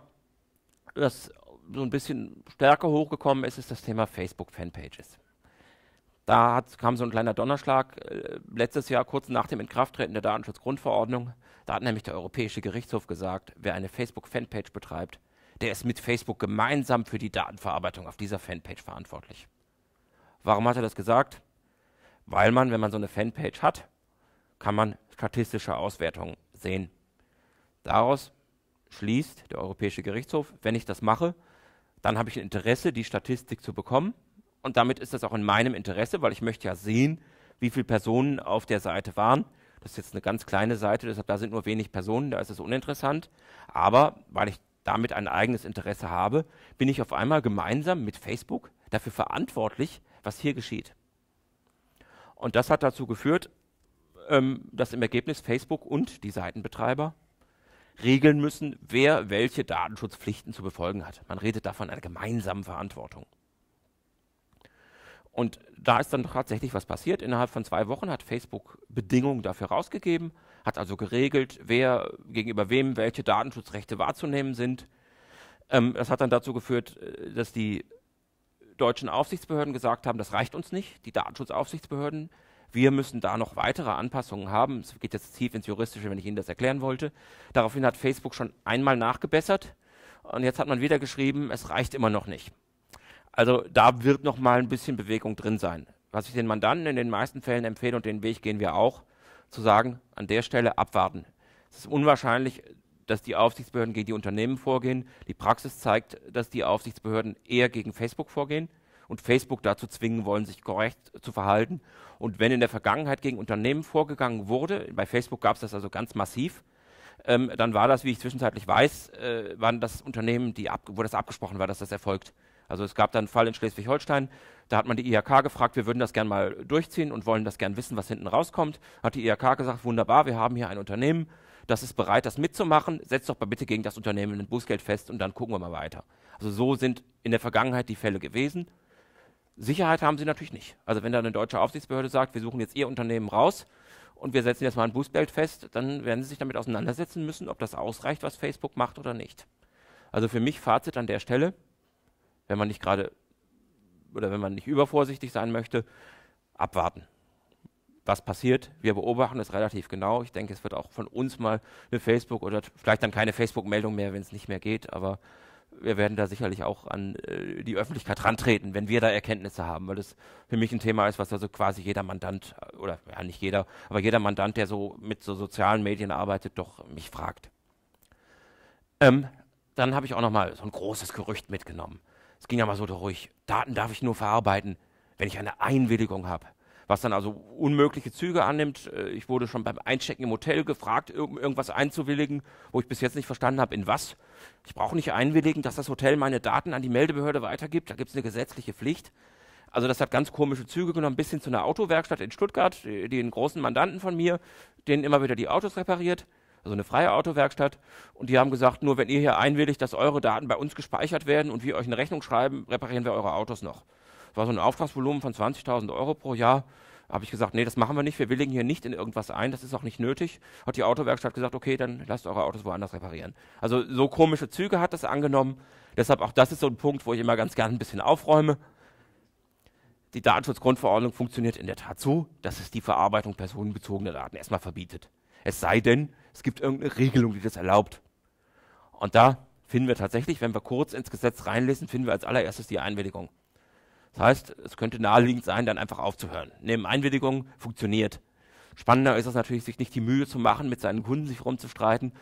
das so ein bisschen stärker hochgekommen ist, ist das Thema Facebook-Fanpages. Da hat, kam so ein kleiner Donnerschlag äh, letztes Jahr, kurz nach dem Inkrafttreten der Datenschutzgrundverordnung. Da hat nämlich der Europäische Gerichtshof gesagt, wer eine Facebook-Fanpage betreibt, der ist mit Facebook gemeinsam für die Datenverarbeitung auf dieser Fanpage verantwortlich. Warum hat er das gesagt? Weil man, wenn man so eine Fanpage hat, kann man statistische Auswertungen sehen. Daraus schließt der Europäische Gerichtshof, wenn ich das mache, dann habe ich ein Interesse, die Statistik zu bekommen. Und damit ist das auch in meinem Interesse, weil ich möchte ja sehen, wie viele Personen auf der Seite waren. Das ist jetzt eine ganz kleine Seite, deshalb da sind nur wenig Personen, da ist es uninteressant. Aber weil ich damit ein eigenes Interesse habe, bin ich auf einmal gemeinsam mit Facebook dafür verantwortlich, was hier geschieht. Und das hat dazu geführt, ähm, dass im Ergebnis Facebook und die Seitenbetreiber regeln müssen, wer welche Datenschutzpflichten zu befolgen hat. Man redet da von einer gemeinsamen Verantwortung. Und da ist dann tatsächlich was passiert. Innerhalb von zwei Wochen hat Facebook Bedingungen dafür rausgegeben, hat also geregelt, wer gegenüber wem welche Datenschutzrechte wahrzunehmen sind. Ähm, das hat dann dazu geführt, äh, dass die deutschen Aufsichtsbehörden gesagt haben, das reicht uns nicht. Die Datenschutzaufsichtsbehörden wir müssen da noch weitere Anpassungen haben. Es geht jetzt tief ins Juristische, wenn ich Ihnen das erklären wollte. Daraufhin hat Facebook schon einmal nachgebessert und jetzt hat man wieder geschrieben, es reicht immer noch nicht. Also da wird noch mal ein bisschen Bewegung drin sein. Was ich den Mandanten in den meisten Fällen empfehle und den Weg gehen wir auch, zu sagen, an der Stelle abwarten. Es ist unwahrscheinlich, dass die Aufsichtsbehörden gegen die Unternehmen vorgehen. Die Praxis zeigt, dass die Aufsichtsbehörden eher gegen Facebook vorgehen und Facebook dazu zwingen wollen, sich korrekt zu verhalten. Und wenn in der Vergangenheit gegen Unternehmen vorgegangen wurde, bei Facebook gab es das also ganz massiv, ähm, dann war das, wie ich zwischenzeitlich weiß, äh, waren das Unternehmen, die ab, wo das abgesprochen war, dass das erfolgt. Also es gab dann einen Fall in Schleswig-Holstein, da hat man die IHK gefragt, wir würden das gerne mal durchziehen und wollen das gerne wissen, was hinten rauskommt. Hat die IHK gesagt, wunderbar, wir haben hier ein Unternehmen, das ist bereit, das mitzumachen, setzt doch mal bitte gegen das Unternehmen ein Bußgeld fest und dann gucken wir mal weiter. Also so sind in der Vergangenheit die Fälle gewesen. Sicherheit haben sie natürlich nicht. Also wenn da eine deutsche Aufsichtsbehörde sagt, wir suchen jetzt ihr Unternehmen raus und wir setzen jetzt mal ein Bußgeld fest, dann werden sie sich damit auseinandersetzen müssen, ob das ausreicht, was Facebook macht oder nicht. Also für mich Fazit an der Stelle, wenn man nicht gerade oder wenn man nicht übervorsichtig sein möchte, abwarten. Was passiert? Wir beobachten es relativ genau. Ich denke, es wird auch von uns mal eine Facebook oder vielleicht dann keine Facebook-Meldung mehr, wenn es nicht mehr geht, aber wir werden da sicherlich auch an äh, die Öffentlichkeit rantreten, wenn wir da Erkenntnisse haben, weil das für mich ein Thema ist, was also quasi jeder Mandant, oder ja nicht jeder, aber jeder Mandant, der so mit so sozialen Medien arbeitet, doch mich fragt. Ähm, dann habe ich auch nochmal so ein großes Gerücht mitgenommen. Es ging ja mal so durch, Daten darf ich nur verarbeiten, wenn ich eine Einwilligung habe was dann also unmögliche Züge annimmt. Äh, ich wurde schon beim Einchecken im Hotel gefragt, irgendwas einzuwilligen, wo ich bis jetzt nicht verstanden habe, in was. Ich brauche nicht einwilligen, dass das Hotel meine Daten an die Meldebehörde weitergibt. Da gibt es eine gesetzliche Pflicht. Also das hat ganz komische Züge genommen, bis hin zu einer Autowerkstatt in Stuttgart, den großen Mandanten von mir, denen immer wieder die Autos repariert, also eine freie Autowerkstatt. Und die haben gesagt, nur wenn ihr hier einwilligt, dass eure Daten bei uns gespeichert werden und wir euch eine Rechnung schreiben, reparieren wir eure Autos noch war so ein Auftragsvolumen von 20.000 Euro pro Jahr. Habe ich gesagt, nee, das machen wir nicht, wir willigen hier nicht in irgendwas ein, das ist auch nicht nötig. Hat die Autowerkstatt gesagt, okay, dann lasst eure Autos woanders reparieren. Also so komische Züge hat das angenommen. Deshalb auch das ist so ein Punkt, wo ich immer ganz gerne ein bisschen aufräume. Die Datenschutzgrundverordnung funktioniert in der Tat so, dass es die Verarbeitung personenbezogener Daten erstmal verbietet. Es sei denn, es gibt irgendeine Regelung, die das erlaubt. Und da finden wir tatsächlich, wenn wir kurz ins Gesetz reinlesen, finden wir als allererstes die Einwilligung. Das heißt, es könnte naheliegend sein, dann einfach aufzuhören. Neben Einwilligung, funktioniert. Spannender ist es natürlich, sich nicht die Mühe zu machen, mit seinen Kunden sich rumzustreiten,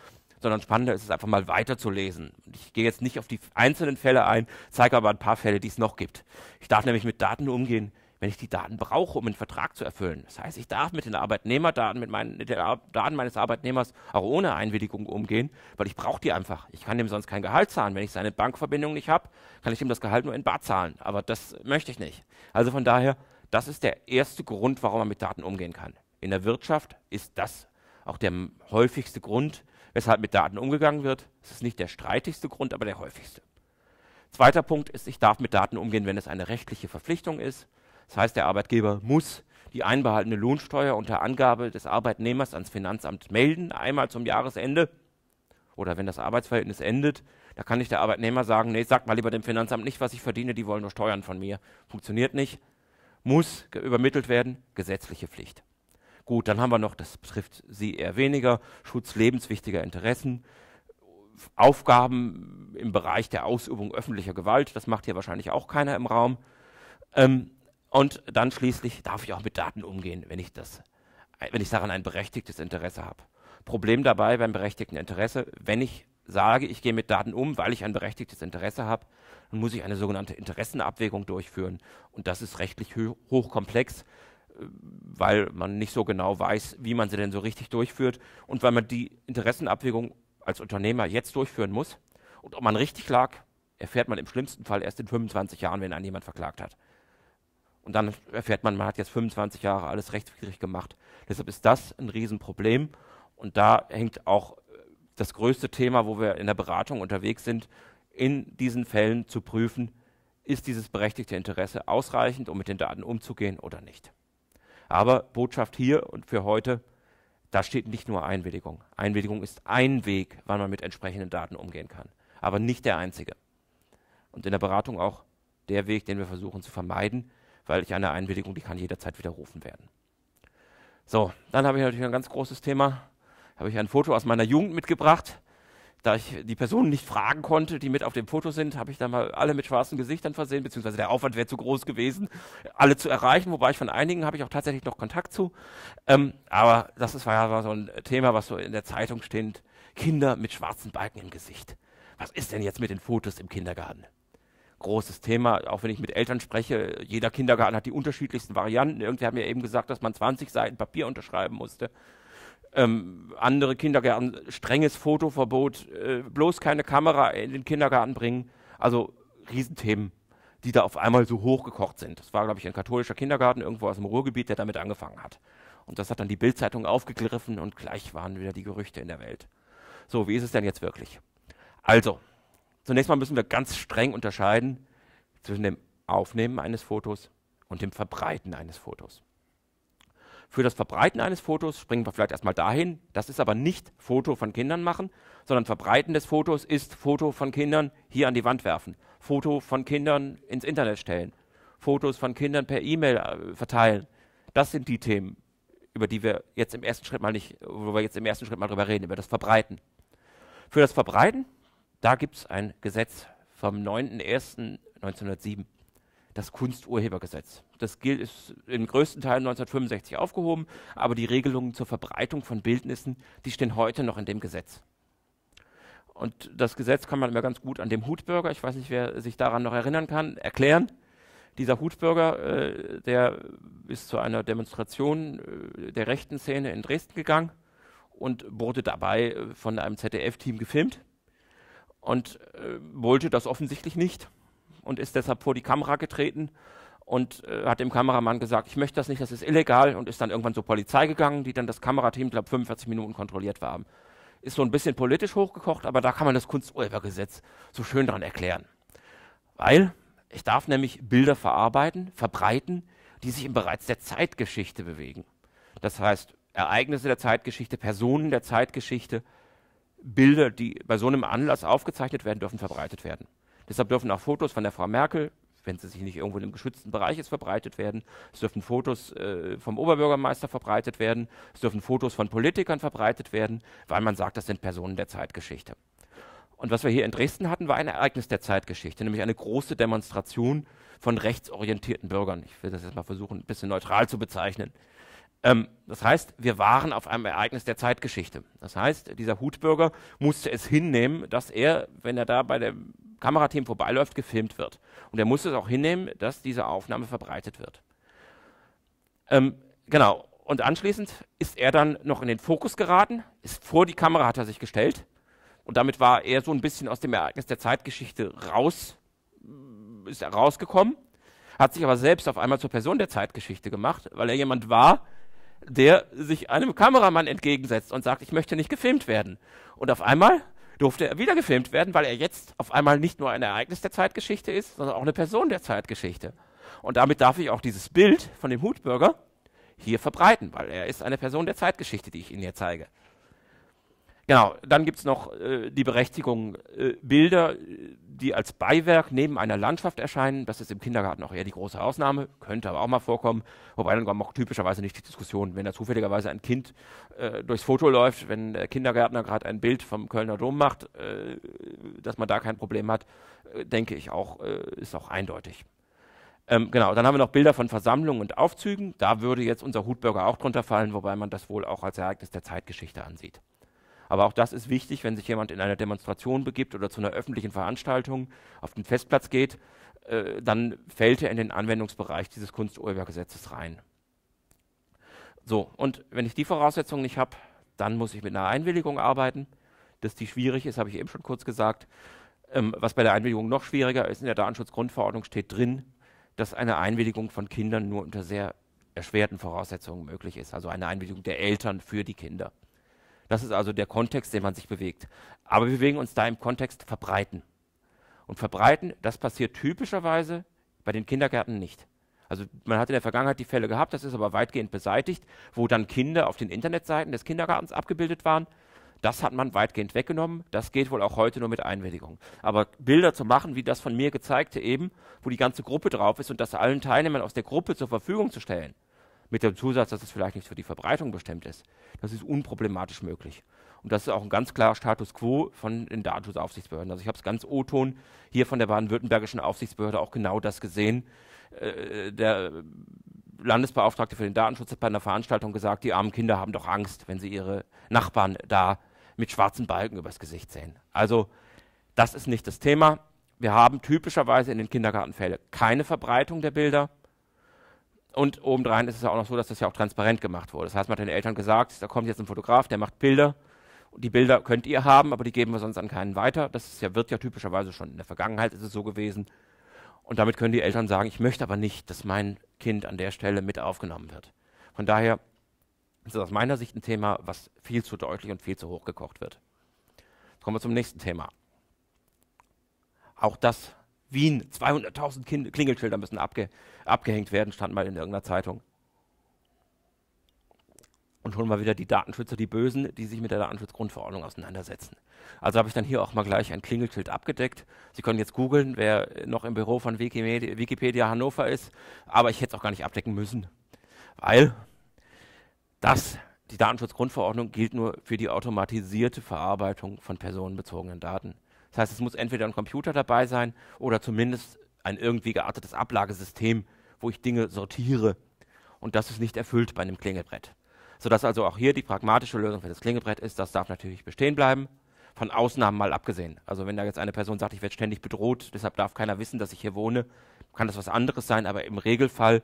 sondern spannender ist es einfach mal weiterzulesen. Ich gehe jetzt nicht auf die einzelnen Fälle ein, zeige aber ein paar Fälle, die es noch gibt. Ich darf nämlich mit Daten umgehen, wenn ich die Daten brauche, um einen Vertrag zu erfüllen. Das heißt, ich darf mit den Arbeitnehmerdaten, mit, meinen, mit den Daten meines Arbeitnehmers auch ohne Einwilligung umgehen, weil ich brauche die einfach. Ich kann dem sonst kein Gehalt zahlen. Wenn ich seine Bankverbindung nicht habe, kann ich ihm das Gehalt nur in Bar zahlen. Aber das möchte ich nicht. Also von daher, das ist der erste Grund, warum man mit Daten umgehen kann. In der Wirtschaft ist das auch der häufigste Grund, weshalb mit Daten umgegangen wird. Es ist nicht der streitigste Grund, aber der häufigste. Zweiter Punkt ist, ich darf mit Daten umgehen, wenn es eine rechtliche Verpflichtung ist. Das heißt, der Arbeitgeber muss die einbehaltene Lohnsteuer unter Angabe des Arbeitnehmers ans Finanzamt melden, einmal zum Jahresende oder wenn das Arbeitsverhältnis endet. Da kann nicht der Arbeitnehmer sagen, nee, sag mal lieber dem Finanzamt nicht, was ich verdiene, die wollen nur Steuern von mir. Funktioniert nicht, muss übermittelt werden, gesetzliche Pflicht. Gut, dann haben wir noch, das betrifft Sie eher weniger, Schutz lebenswichtiger Interessen, Aufgaben im Bereich der Ausübung öffentlicher Gewalt, das macht hier wahrscheinlich auch keiner im Raum. Ähm, und dann schließlich darf ich auch mit Daten umgehen, wenn ich, das, wenn ich daran ein berechtigtes Interesse habe. Problem dabei beim berechtigten Interesse, wenn ich sage, ich gehe mit Daten um, weil ich ein berechtigtes Interesse habe, dann muss ich eine sogenannte Interessenabwägung durchführen. Und das ist rechtlich hochkomplex, äh, weil man nicht so genau weiß, wie man sie denn so richtig durchführt und weil man die Interessenabwägung als Unternehmer jetzt durchführen muss. Und ob man richtig lag, erfährt man im schlimmsten Fall erst in 25 Jahren, wenn einen jemand verklagt hat. Und dann erfährt man, man hat jetzt 25 Jahre alles rechtswidrig gemacht. Deshalb ist das ein Riesenproblem. Und da hängt auch äh, das größte Thema, wo wir in der Beratung unterwegs sind, in diesen Fällen zu prüfen, ist dieses berechtigte Interesse ausreichend, um mit den Daten umzugehen oder nicht. Aber Botschaft hier und für heute, da steht nicht nur Einwilligung. Einwilligung ist ein Weg, wann man mit entsprechenden Daten umgehen kann, aber nicht der einzige. Und in der Beratung auch der Weg, den wir versuchen zu vermeiden, weil ich eine Einwilligung, die kann jederzeit widerrufen werden. So, dann habe ich natürlich ein ganz großes Thema. Habe ich ein Foto aus meiner Jugend mitgebracht. Da ich die Personen nicht fragen konnte, die mit auf dem Foto sind, habe ich dann mal alle mit schwarzen Gesichtern versehen, beziehungsweise der Aufwand wäre zu groß gewesen, alle zu erreichen, wobei ich von einigen habe ich auch tatsächlich noch Kontakt zu. Ähm, aber das ist, war, ja so ein Thema, was so in der Zeitung steht, Kinder mit schwarzen Balken im Gesicht. Was ist denn jetzt mit den Fotos im Kindergarten? großes Thema. Auch wenn ich mit Eltern spreche, jeder Kindergarten hat die unterschiedlichsten Varianten. Irgendwer hat mir eben gesagt, dass man 20 Seiten Papier unterschreiben musste. Ähm, andere Kindergärten, strenges Fotoverbot, äh, bloß keine Kamera in den Kindergarten bringen. Also Riesenthemen, die da auf einmal so hochgekocht sind. Das war, glaube ich, ein katholischer Kindergarten irgendwo aus dem Ruhrgebiet, der damit angefangen hat. Und das hat dann die Bildzeitung aufgegriffen und gleich waren wieder die Gerüchte in der Welt. So, wie ist es denn jetzt wirklich? Also, Zunächst mal müssen wir ganz streng unterscheiden zwischen dem Aufnehmen eines Fotos und dem Verbreiten eines Fotos. Für das Verbreiten eines Fotos springen wir vielleicht erstmal dahin. Das ist aber nicht Foto von Kindern machen, sondern Verbreiten des Fotos ist Foto von Kindern hier an die Wand werfen, Foto von Kindern ins Internet stellen, Fotos von Kindern per E-Mail äh, verteilen. Das sind die Themen, über die wir jetzt im ersten Schritt mal nicht, wo wir jetzt im ersten Schritt mal drüber reden, über das Verbreiten. Für das Verbreiten da gibt es ein Gesetz vom 9.01.1907, das Kunsturhebergesetz. Das gilt, ist im größten Teil 1965 aufgehoben, aber die Regelungen zur Verbreitung von Bildnissen, die stehen heute noch in dem Gesetz. Und das Gesetz kann man immer ganz gut an dem Hutbürger, ich weiß nicht, wer sich daran noch erinnern kann, erklären. Dieser Hutbürger, äh, der ist zu einer Demonstration äh, der rechten Szene in Dresden gegangen und wurde dabei äh, von einem ZDF-Team gefilmt und äh, wollte das offensichtlich nicht und ist deshalb vor die Kamera getreten und äh, hat dem Kameramann gesagt, ich möchte das nicht, das ist illegal und ist dann irgendwann zur Polizei gegangen, die dann das Kamerateam, glaube 45 Minuten kontrolliert haben. Ist so ein bisschen politisch hochgekocht, aber da kann man das Kunsturhebergesetz so schön dran erklären. Weil ich darf nämlich Bilder verarbeiten, verbreiten, die sich im Bereich der Zeitgeschichte bewegen. Das heißt, Ereignisse der Zeitgeschichte, Personen der Zeitgeschichte, Bilder, die bei so einem Anlass aufgezeichnet werden, dürfen verbreitet werden. Deshalb dürfen auch Fotos von der Frau Merkel, wenn sie sich nicht irgendwo in einem geschützten Bereich ist, verbreitet werden. Es dürfen Fotos äh, vom Oberbürgermeister verbreitet werden. Es dürfen Fotos von Politikern verbreitet werden, weil man sagt, das sind Personen der Zeitgeschichte. Und was wir hier in Dresden hatten, war ein Ereignis der Zeitgeschichte, nämlich eine große Demonstration von rechtsorientierten Bürgern. Ich will das jetzt mal versuchen, ein bisschen neutral zu bezeichnen. Ähm, das heißt, wir waren auf einem Ereignis der Zeitgeschichte. Das heißt, dieser Hutbürger musste es hinnehmen, dass er, wenn er da bei dem Kamerateam vorbeiläuft, gefilmt wird. Und er musste es auch hinnehmen, dass diese Aufnahme verbreitet wird. Ähm, genau. Und anschließend ist er dann noch in den Fokus geraten, ist vor die Kamera hat er sich gestellt. Und damit war er so ein bisschen aus dem Ereignis der Zeitgeschichte raus, ist er rausgekommen, hat sich aber selbst auf einmal zur Person der Zeitgeschichte gemacht, weil er jemand war, der sich einem Kameramann entgegensetzt und sagt, ich möchte nicht gefilmt werden. Und auf einmal durfte er wieder gefilmt werden, weil er jetzt auf einmal nicht nur ein Ereignis der Zeitgeschichte ist, sondern auch eine Person der Zeitgeschichte. Und damit darf ich auch dieses Bild von dem Hutbürger hier verbreiten, weil er ist eine Person der Zeitgeschichte, die ich Ihnen hier zeige. Genau, dann gibt es noch äh, die Berechtigung, äh, Bilder, äh, die als Beiwerk neben einer Landschaft erscheinen. Das ist im Kindergarten auch eher die große Ausnahme, könnte aber auch mal vorkommen. Wobei dann kommen auch typischerweise nicht die Diskussion, wenn da zufälligerweise ein Kind äh, durchs Foto läuft, wenn der Kindergärtner gerade ein Bild vom Kölner Dom macht, äh, dass man da kein Problem hat, äh, denke ich auch, ist auch eindeutig. Ähm, genau, dann haben wir noch Bilder von Versammlungen und Aufzügen. Da würde jetzt unser Hutbürger auch drunter fallen, wobei man das wohl auch als Ereignis der Zeitgeschichte ansieht. Aber auch das ist wichtig, wenn sich jemand in einer Demonstration begibt oder zu einer öffentlichen Veranstaltung auf den Festplatz geht, äh, dann fällt er in den Anwendungsbereich dieses Kunsturhebergesetzes rein. So, und wenn ich die Voraussetzungen nicht habe, dann muss ich mit einer Einwilligung arbeiten. Dass die schwierig ist, habe ich eben schon kurz gesagt. Ähm, was bei der Einwilligung noch schwieriger ist, in der Datenschutzgrundverordnung steht drin, dass eine Einwilligung von Kindern nur unter sehr erschwerten Voraussetzungen möglich ist. Also eine Einwilligung der Eltern für die Kinder. Das ist also der Kontext, den man sich bewegt. Aber wir bewegen uns da im Kontext verbreiten. Und verbreiten, das passiert typischerweise bei den Kindergärten nicht. Also man hat in der Vergangenheit die Fälle gehabt, das ist aber weitgehend beseitigt, wo dann Kinder auf den Internetseiten des Kindergartens abgebildet waren. Das hat man weitgehend weggenommen. Das geht wohl auch heute nur mit Einwilligung. Aber Bilder zu machen, wie das von mir gezeigte eben, wo die ganze Gruppe drauf ist und das allen Teilnehmern aus der Gruppe zur Verfügung zu stellen, mit dem Zusatz, dass es vielleicht nicht für die Verbreitung bestimmt ist. Das ist unproblematisch möglich. Und das ist auch ein ganz klarer Status quo von den Datenschutzaufsichtsbehörden. Also ich habe es ganz O-Ton hier von der baden-württembergischen Aufsichtsbehörde auch genau das gesehen. Äh, der Landesbeauftragte für den Datenschutz hat bei einer Veranstaltung gesagt, die armen Kinder haben doch Angst, wenn sie ihre Nachbarn da mit schwarzen Balken übers Gesicht sehen. Also das ist nicht das Thema. Wir haben typischerweise in den Kindergartenfällen keine Verbreitung der Bilder. Und obendrein ist es ja auch noch so, dass das ja auch transparent gemacht wurde. Das heißt, man hat den Eltern gesagt, da kommt jetzt ein Fotograf, der macht Bilder. Und die Bilder könnt ihr haben, aber die geben wir sonst an keinen weiter. Das ja, wird ja typischerweise schon in der Vergangenheit ist es so gewesen. Und damit können die Eltern sagen, ich möchte aber nicht, dass mein Kind an der Stelle mit aufgenommen wird. Von daher ist das aus meiner Sicht ein Thema, was viel zu deutlich und viel zu hoch gekocht wird. Jetzt kommen wir zum nächsten Thema. Auch das Wien, 200.000 Klingelschilder müssen abge abgehängt werden, stand mal in irgendeiner Zeitung. Und schon mal wieder die Datenschützer, die Bösen, die sich mit der Datenschutzgrundverordnung auseinandersetzen. Also habe ich dann hier auch mal gleich ein Klingelschild abgedeckt. Sie können jetzt googeln, wer noch im Büro von Wikimedia, Wikipedia Hannover ist, aber ich hätte es auch gar nicht abdecken müssen, weil das die Datenschutzgrundverordnung gilt nur für die automatisierte Verarbeitung von personenbezogenen Daten. Das heißt, es muss entweder ein Computer dabei sein oder zumindest ein irgendwie geartetes Ablagesystem, wo ich Dinge sortiere. Und das ist nicht erfüllt bei einem Klingelbrett. Sodass also auch hier die pragmatische Lösung für das Klingelbrett ist, das darf natürlich bestehen bleiben, von Ausnahmen mal abgesehen. Also wenn da jetzt eine Person sagt, ich werde ständig bedroht, deshalb darf keiner wissen, dass ich hier wohne, kann das was anderes sein, aber im Regelfall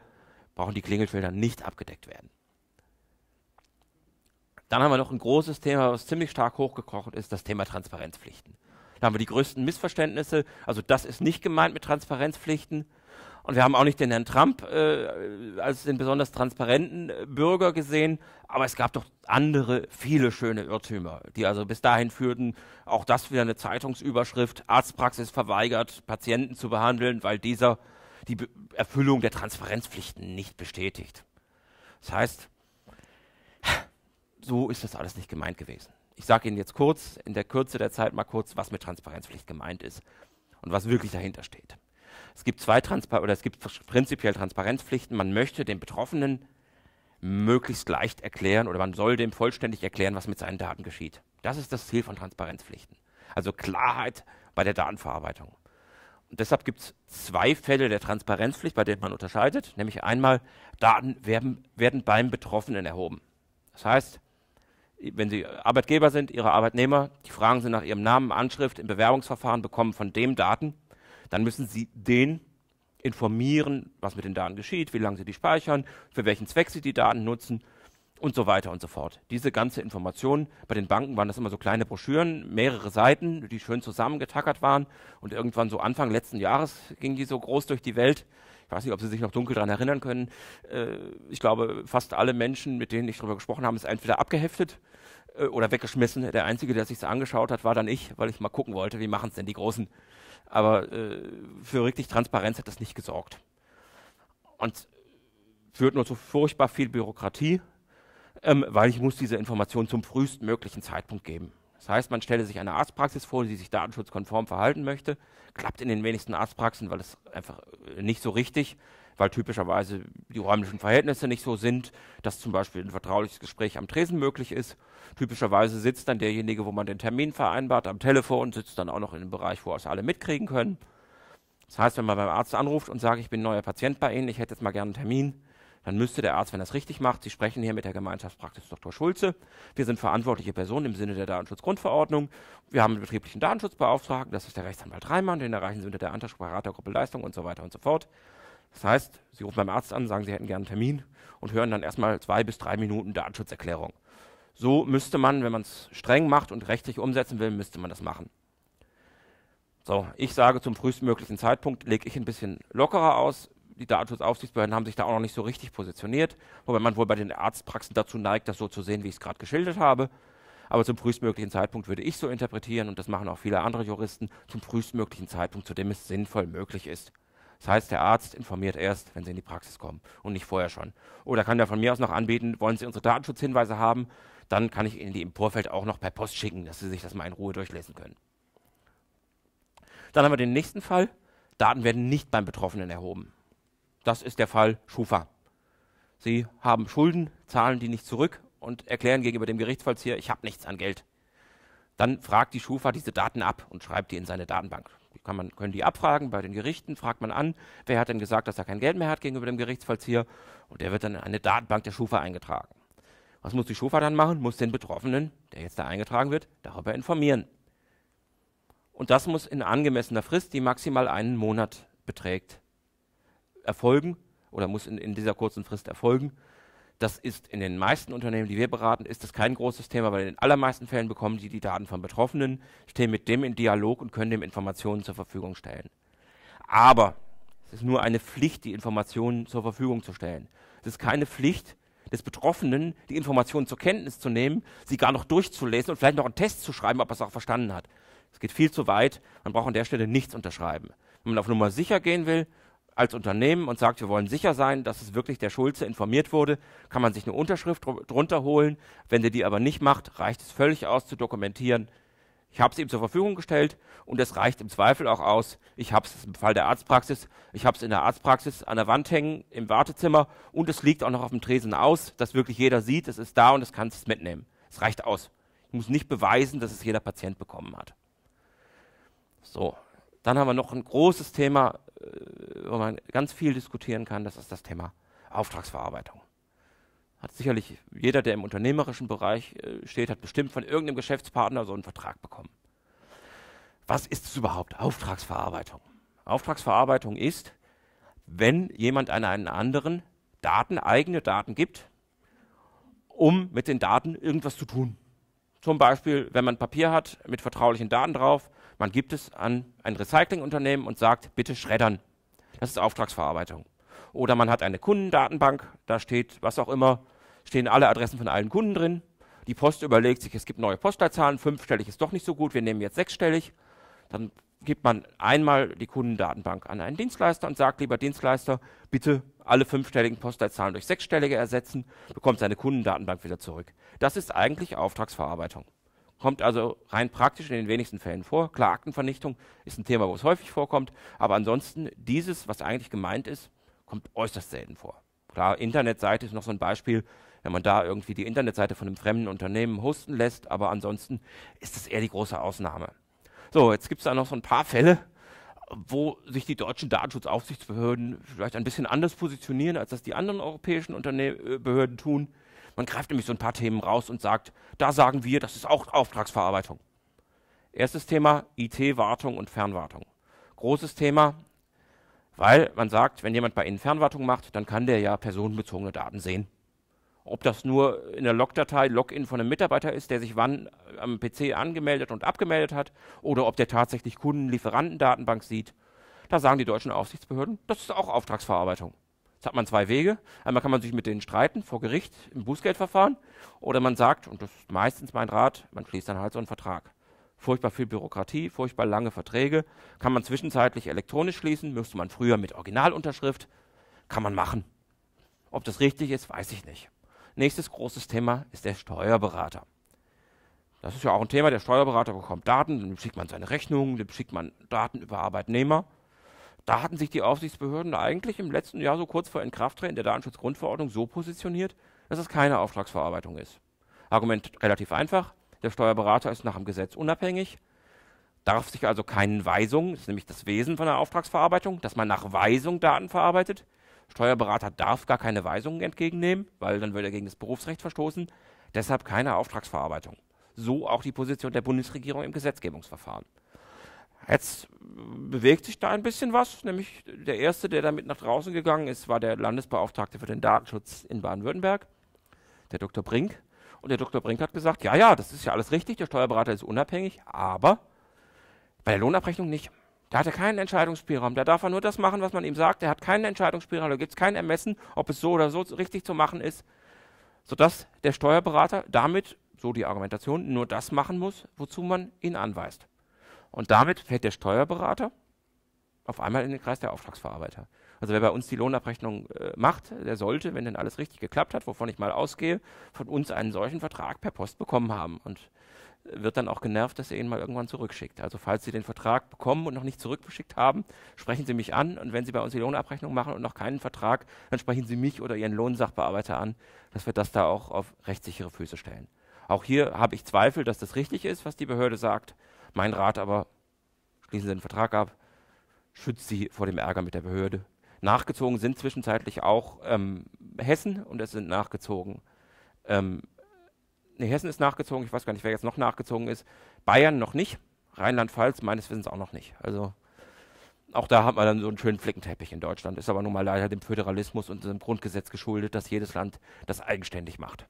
brauchen die Klingelfelder nicht abgedeckt werden. Dann haben wir noch ein großes Thema, was ziemlich stark hochgekocht ist, das Thema Transparenzpflichten. Da haben wir die größten Missverständnisse. Also das ist nicht gemeint mit Transparenzpflichten. Und wir haben auch nicht den Herrn Trump äh, als den besonders transparenten äh, Bürger gesehen, aber es gab doch andere, viele schöne Irrtümer, die also bis dahin führten, auch das wieder eine Zeitungsüberschrift, Arztpraxis verweigert, Patienten zu behandeln, weil dieser die Be Erfüllung der Transparenzpflichten nicht bestätigt. Das heißt, so ist das alles nicht gemeint gewesen. Ich sage Ihnen jetzt kurz, in der Kürze der Zeit mal kurz, was mit Transparenzpflicht gemeint ist und was wirklich dahinter steht. Es gibt zwei Transpar oder es gibt prinzipiell Transparenzpflichten. Man möchte den Betroffenen möglichst leicht erklären oder man soll dem vollständig erklären, was mit seinen Daten geschieht. Das ist das Ziel von Transparenzpflichten. Also Klarheit bei der Datenverarbeitung. Und deshalb gibt es zwei Fälle der Transparenzpflicht, bei denen man unterscheidet. Nämlich einmal, Daten werden, werden beim Betroffenen erhoben. Das heißt, wenn sie Arbeitgeber sind, ihre Arbeitnehmer, die fragen sie nach ihrem Namen, Anschrift im Bewerbungsverfahren, bekommen von dem Daten, dann müssen sie den informieren, was mit den Daten geschieht, wie lange sie die speichern, für welchen Zweck sie die Daten nutzen und so weiter und so fort. Diese ganze Information, bei den Banken waren das immer so kleine Broschüren, mehrere Seiten, die schön zusammengetackert waren und irgendwann so Anfang letzten Jahres ging die so groß durch die Welt. Ich weiß nicht, ob Sie sich noch dunkel daran erinnern können. Äh, ich glaube, fast alle Menschen, mit denen ich darüber gesprochen habe, ist entweder abgeheftet äh, oder weggeschmissen. Der Einzige, der sich sich's angeschaut hat, war dann ich, weil ich mal gucken wollte, wie machen es denn die Großen. Aber äh, für richtig Transparenz hat das nicht gesorgt. Und führt nur zu furchtbar viel Bürokratie, ähm, weil ich muss diese Information zum frühestmöglichen Zeitpunkt geben. Das heißt, man stelle sich eine Arztpraxis vor, die sich datenschutzkonform verhalten möchte. Klappt in den wenigsten Arztpraxen, weil es einfach nicht so richtig ist weil typischerweise die räumlichen Verhältnisse nicht so sind, dass zum Beispiel ein vertrauliches Gespräch am Tresen möglich ist. Typischerweise sitzt dann derjenige, wo man den Termin vereinbart, am Telefon, sitzt dann auch noch in dem Bereich, wo es alle mitkriegen können. Das heißt, wenn man beim Arzt anruft und sagt, ich bin neuer Patient bei Ihnen, ich hätte jetzt mal gerne einen Termin, dann müsste der Arzt, wenn das richtig macht, Sie sprechen hier mit der Gemeinschaftspraxis Dr. Schulze. Wir sind verantwortliche Personen im Sinne der Datenschutzgrundverordnung. Wir haben einen betrieblichen Datenschutzbeauftragten, das ist der Rechtsanwalt Reimann, den erreichen Sie unter der Antragsberatergruppe Leistung und so weiter und so fort. Das heißt, Sie rufen beim Arzt an, sagen, Sie hätten gerne einen Termin und hören dann erstmal zwei bis drei Minuten Datenschutzerklärung. So müsste man, wenn man es streng macht und rechtlich umsetzen will, müsste man das machen. So, ich sage zum frühestmöglichen Zeitpunkt lege ich ein bisschen lockerer aus. Die Datenschutzaufsichtsbehörden haben sich da auch noch nicht so richtig positioniert, wobei man wohl bei den Arztpraxen dazu neigt, das so zu sehen, wie ich es gerade geschildert habe. Aber zum frühestmöglichen Zeitpunkt würde ich so interpretieren, und das machen auch viele andere Juristen, zum frühestmöglichen Zeitpunkt, zu dem es sinnvoll möglich ist. Das heißt, der Arzt informiert erst, wenn Sie in die Praxis kommen und nicht vorher schon. Oder kann der von mir aus noch anbieten, wollen Sie unsere Datenschutzhinweise haben? Dann kann ich Ihnen die im Vorfeld auch noch per Post schicken, dass Sie sich das mal in Ruhe durchlesen können. Dann haben wir den nächsten Fall. Daten werden nicht beim Betroffenen erhoben. Das ist der Fall Schufa. Sie haben Schulden, zahlen die nicht zurück und erklären gegenüber dem Gerichtsvollzieher, ich habe nichts an Geld. Dann fragt die Schufa diese Daten ab und schreibt die in seine Datenbank kann man, können die abfragen bei den Gerichten, fragt man an, wer hat denn gesagt, dass er kein Geld mehr hat gegenüber dem Gerichtsvollzieher und der wird dann in eine Datenbank der Schufa eingetragen. Was muss die Schufa dann machen? Muss den Betroffenen, der jetzt da eingetragen wird, darüber informieren. Und das muss in angemessener Frist, die maximal einen Monat beträgt, erfolgen oder muss in, in dieser kurzen Frist erfolgen, das ist in den meisten Unternehmen, die wir beraten, ist das kein großes Thema, weil in den allermeisten Fällen bekommen sie die Daten von Betroffenen, stehen mit dem in Dialog und können dem Informationen zur Verfügung stellen. Aber es ist nur eine Pflicht, die Informationen zur Verfügung zu stellen. Es ist keine Pflicht des Betroffenen, die Informationen zur Kenntnis zu nehmen, sie gar noch durchzulesen und vielleicht noch einen Test zu schreiben, ob er es auch verstanden hat. Es geht viel zu weit. Man braucht an der Stelle nichts unterschreiben. Wenn man auf Nummer sicher gehen will, als Unternehmen und sagt, wir wollen sicher sein, dass es wirklich der Schulze informiert wurde, kann man sich eine Unterschrift drunter holen. Wenn der die aber nicht macht, reicht es völlig aus zu dokumentieren, ich habe es ihm zur Verfügung gestellt und es reicht im Zweifel auch aus. Ich habe es im Fall der Arztpraxis, ich habe es in der Arztpraxis an der Wand hängen, im Wartezimmer und es liegt auch noch auf dem Tresen aus, dass wirklich jeder sieht, es ist da und es kann es mitnehmen. Es reicht aus. Ich muss nicht beweisen, dass es jeder Patient bekommen hat. So, dann haben wir noch ein großes Thema äh, wo man ganz viel diskutieren kann, das ist das Thema Auftragsverarbeitung. Hat sicherlich jeder, der im unternehmerischen Bereich äh, steht, hat bestimmt von irgendeinem Geschäftspartner so einen Vertrag bekommen. Was ist es überhaupt? Auftragsverarbeitung. Auftragsverarbeitung ist, wenn jemand an einen anderen Daten, eigene Daten gibt, um mit den Daten irgendwas zu tun. Zum Beispiel, wenn man Papier hat mit vertraulichen Daten drauf man gibt es an ein Recyclingunternehmen und sagt, bitte schreddern. Das ist Auftragsverarbeitung. Oder man hat eine Kundendatenbank, da steht was auch immer, stehen alle Adressen von allen Kunden drin. Die Post überlegt sich, es gibt neue Postleitzahlen, fünfstellig ist doch nicht so gut, wir nehmen jetzt sechsstellig. Dann gibt man einmal die Kundendatenbank an einen Dienstleister und sagt, lieber Dienstleister, bitte alle fünfstelligen Postleitzahlen durch sechsstellige ersetzen, bekommt seine Kundendatenbank wieder zurück. Das ist eigentlich Auftragsverarbeitung kommt also rein praktisch in den wenigsten Fällen vor. Klar, Aktenvernichtung ist ein Thema, wo es häufig vorkommt, aber ansonsten dieses, was eigentlich gemeint ist, kommt äußerst selten vor. Klar, Internetseite ist noch so ein Beispiel, wenn man da irgendwie die Internetseite von einem fremden Unternehmen hosten lässt, aber ansonsten ist das eher die große Ausnahme. So, jetzt gibt es da noch so ein paar Fälle, wo sich die deutschen Datenschutzaufsichtsbehörden vielleicht ein bisschen anders positionieren, als das die anderen europäischen Unterne äh, Behörden tun. Man greift nämlich so ein paar Themen raus und sagt, da sagen wir, das ist auch Auftragsverarbeitung. Erstes Thema, IT-Wartung und Fernwartung. Großes Thema, weil man sagt, wenn jemand bei Ihnen Fernwartung macht, dann kann der ja personenbezogene Daten sehen. Ob das nur in der Logdatei Login von einem Mitarbeiter ist, der sich wann am PC angemeldet und abgemeldet hat, oder ob der tatsächlich kunden lieferanten sieht, da sagen die deutschen Aufsichtsbehörden, das ist auch Auftragsverarbeitung. Jetzt hat man zwei Wege. Einmal kann man sich mit denen streiten vor Gericht im Bußgeldverfahren oder man sagt, und das ist meistens mein Rat, man schließt dann halt so einen Vertrag. Furchtbar viel Bürokratie, furchtbar lange Verträge. Kann man zwischenzeitlich elektronisch schließen, müsste man früher mit Originalunterschrift. Kann man machen. Ob das richtig ist, weiß ich nicht. Nächstes großes Thema ist der Steuerberater. Das ist ja auch ein Thema, der Steuerberater bekommt Daten, dann schickt man seine Rechnungen, dann schickt man Daten über Arbeitnehmer. Da hatten sich die Aufsichtsbehörden eigentlich im letzten Jahr so kurz vor Inkrafttreten der Datenschutzgrundverordnung so positioniert, dass es keine Auftragsverarbeitung ist. Argument relativ einfach. Der Steuerberater ist nach dem Gesetz unabhängig, darf sich also keinen Weisungen, das ist nämlich das Wesen von der Auftragsverarbeitung, dass man nach Weisung Daten verarbeitet. Steuerberater darf gar keine Weisungen entgegennehmen, weil dann würde er gegen das Berufsrecht verstoßen. Deshalb keine Auftragsverarbeitung. So auch die Position der Bundesregierung im Gesetzgebungsverfahren. Jetzt bewegt sich da ein bisschen was, nämlich der erste, der damit nach draußen gegangen ist, war der Landesbeauftragte für den Datenschutz in Baden-Württemberg, der Dr. Brink. Und der Dr. Brink hat gesagt, ja, ja, das ist ja alles richtig, der Steuerberater ist unabhängig, aber bei der Lohnabrechnung nicht. Da hat er keinen Entscheidungsspielraum. Da darf er nur das machen, was man ihm sagt. Er hat keinen Entscheidungsspielraum. Da gibt es kein Ermessen, ob es so oder so richtig zu machen ist. Sodass der Steuerberater damit, so die Argumentation, nur das machen muss, wozu man ihn anweist. Und damit fällt der Steuerberater auf einmal in den Kreis der Auftragsverarbeiter. Also wer bei uns die Lohnabrechnung äh, macht, der sollte, wenn denn alles richtig geklappt hat, wovon ich mal ausgehe, von uns einen solchen Vertrag per Post bekommen haben und äh, wird dann auch genervt, dass er ihn mal irgendwann zurückschickt. Also falls Sie den Vertrag bekommen und noch nicht zurückgeschickt haben, sprechen Sie mich an und wenn Sie bei uns die Lohnabrechnung machen und noch keinen Vertrag, dann sprechen Sie mich oder Ihren Lohnsachbearbeiter an, dass wir das da auch auf rechtssichere Füße stellen. Auch hier habe ich Zweifel, dass das richtig ist, was die Behörde sagt. Mein Rat aber, schließen Sie den Vertrag ab, schützt Sie vor dem Ärger mit der Behörde. Nachgezogen sind zwischenzeitlich auch ähm, Hessen und es sind nachgezogen. Ähm, nee, Hessen ist nachgezogen, ich weiß gar nicht, wer jetzt noch nachgezogen ist. Bayern noch nicht, Rheinland-Pfalz meines Wissens auch noch nicht. Also auch da hat man dann so einen schönen Flickenteppich in Deutschland. Ist aber nun mal leider dem Föderalismus und dem Grundgesetz geschuldet, dass jedes Land das eigenständig macht.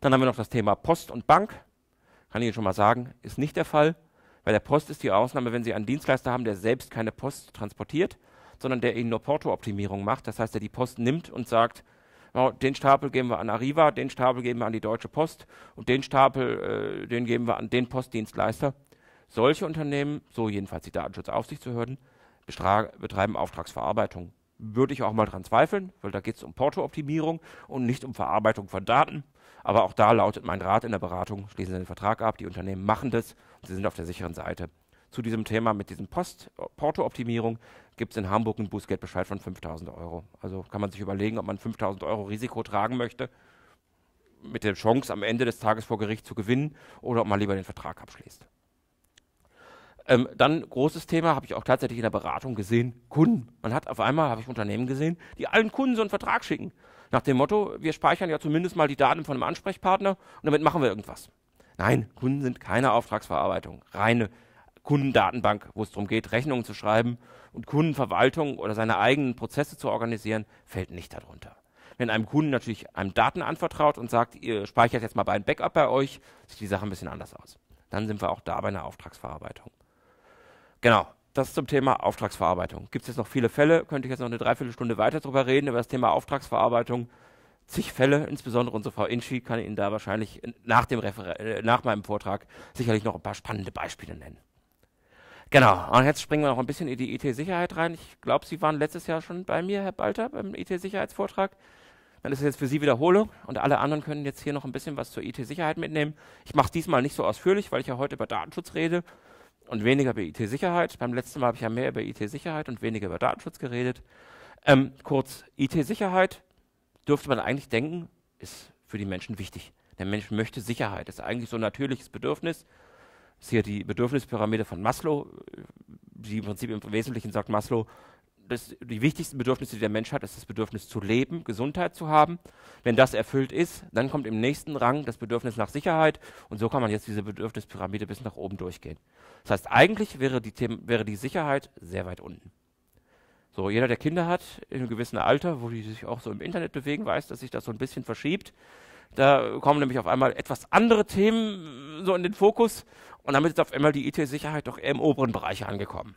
Dann haben wir noch das Thema Post und Bank. Kann ich Ihnen schon mal sagen, ist nicht der Fall. Bei der Post ist die Ausnahme, wenn Sie einen Dienstleister haben, der selbst keine Post transportiert, sondern der Ihnen nur Porto-Optimierung macht. Das heißt, der die Post nimmt und sagt, oh, den Stapel geben wir an Arriva, den Stapel geben wir an die Deutsche Post und den Stapel, äh, den geben wir an den Postdienstleister. Solche Unternehmen, so jedenfalls die Datenschutzaufsichtsbehörden, betreiben Auftragsverarbeitung. Würde ich auch mal dran zweifeln, weil da geht es um Porto-Optimierung und nicht um Verarbeitung von Daten. Aber auch da lautet mein Rat in der Beratung, schließen Sie den Vertrag ab, die Unternehmen machen das Sie sind auf der sicheren Seite. Zu diesem Thema mit diesem Post-Porto-Optimierung gibt es in Hamburg einen Bußgeldbescheid von 5000 Euro. Also kann man sich überlegen, ob man 5000 Euro Risiko tragen möchte, mit der Chance am Ende des Tages vor Gericht zu gewinnen, oder ob man lieber den Vertrag abschließt. Ähm, dann großes Thema, habe ich auch tatsächlich in der Beratung gesehen, Kunden. Man hat auf einmal, habe ich Unternehmen gesehen, die allen Kunden so einen Vertrag schicken. Nach dem Motto, wir speichern ja zumindest mal die Daten von einem Ansprechpartner und damit machen wir irgendwas. Nein, Kunden sind keine Auftragsverarbeitung, reine Kundendatenbank, wo es darum geht, Rechnungen zu schreiben und Kundenverwaltung oder seine eigenen Prozesse zu organisieren, fällt nicht darunter. Wenn einem Kunden natürlich einem Daten anvertraut und sagt, ihr speichert jetzt mal ein Backup bei euch, sieht die Sache ein bisschen anders aus. Dann sind wir auch da bei einer Auftragsverarbeitung. Genau, das zum Thema Auftragsverarbeitung. Gibt es jetzt noch viele Fälle, könnte ich jetzt noch eine Dreiviertelstunde weiter darüber reden, über das Thema Auftragsverarbeitung zig Fälle, insbesondere unsere Frau Inschi kann Ihnen da wahrscheinlich äh, nach, dem Refer äh, nach meinem Vortrag sicherlich noch ein paar spannende Beispiele nennen. Genau, und jetzt springen wir noch ein bisschen in die IT-Sicherheit rein. Ich glaube, Sie waren letztes Jahr schon bei mir, Herr Balter, beim IT-Sicherheitsvortrag. Dann ist es jetzt für Sie Wiederholung und alle anderen können jetzt hier noch ein bisschen was zur IT-Sicherheit mitnehmen. Ich mache es diesmal nicht so ausführlich, weil ich ja heute über Datenschutz rede und weniger über IT-Sicherheit. Beim letzten Mal habe ich ja mehr über IT-Sicherheit und weniger über Datenschutz geredet. Ähm, kurz, IT-Sicherheit dürfte man eigentlich denken, ist für die Menschen wichtig. Der Mensch möchte Sicherheit. Das ist eigentlich so ein natürliches Bedürfnis. Das ist hier die Bedürfnispyramide von Maslow, die im Prinzip im Wesentlichen sagt Maslow, das, die wichtigsten Bedürfnisse, die der Mensch hat, ist das Bedürfnis zu leben, Gesundheit zu haben. Wenn das erfüllt ist, dann kommt im nächsten Rang das Bedürfnis nach Sicherheit. Und so kann man jetzt diese Bedürfnispyramide bis nach oben durchgehen. Das heißt, eigentlich wäre die, wäre die Sicherheit sehr weit unten. So, jeder, der Kinder hat, in einem gewissen Alter, wo die sich auch so im Internet bewegen, weiß, dass sich das so ein bisschen verschiebt. Da kommen nämlich auf einmal etwas andere Themen äh, so in den Fokus und damit ist auf einmal die IT-Sicherheit doch eher im oberen Bereich angekommen.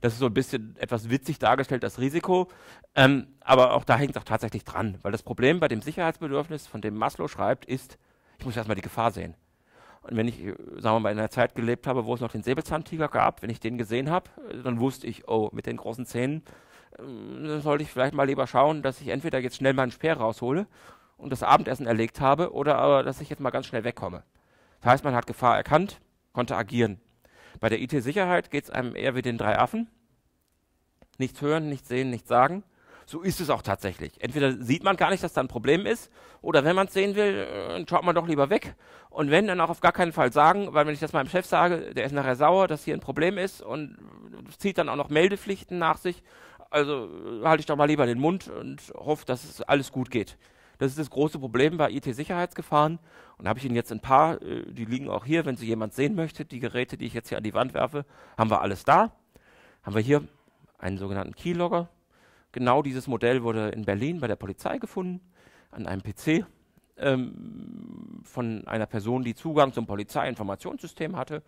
Das ist so ein bisschen etwas witzig dargestellt, das Risiko. Ähm, aber auch da hängt es auch tatsächlich dran, weil das Problem bei dem Sicherheitsbedürfnis, von dem Maslow schreibt, ist, ich muss erstmal die Gefahr sehen. Und wenn ich, äh, sagen wir mal, in einer Zeit gelebt habe, wo es noch den Säbelzahntiger gab, wenn ich den gesehen habe, äh, dann wusste ich, oh, mit den großen Zähnen äh, dann sollte ich vielleicht mal lieber schauen, dass ich entweder jetzt schnell meinen Speer raushole und das Abendessen erlegt habe oder aber, dass ich jetzt mal ganz schnell wegkomme. Das heißt, man hat Gefahr erkannt, konnte agieren. Bei der IT-Sicherheit geht es einem eher wie den drei Affen. Nichts hören, nichts sehen, nichts sagen so ist es auch tatsächlich. Entweder sieht man gar nicht, dass da ein Problem ist, oder wenn man es sehen will, äh, schaut man doch lieber weg. Und wenn, dann auch auf gar keinen Fall sagen, weil wenn ich das meinem Chef sage, der ist nachher sauer, dass hier ein Problem ist und zieht dann auch noch Meldepflichten nach sich. Also äh, halte ich doch mal lieber den Mund und hoffe, dass es alles gut geht. Das ist das große Problem bei IT-Sicherheitsgefahren. Und da habe ich Ihnen jetzt ein paar, äh, die liegen auch hier, wenn Sie jemand sehen möchte, die Geräte, die ich jetzt hier an die Wand werfe, haben wir alles da. Haben wir hier einen sogenannten Keylogger, Genau dieses Modell wurde in Berlin bei der Polizei gefunden, an einem PC ähm, von einer Person, die Zugang zum Polizeiinformationssystem hatte.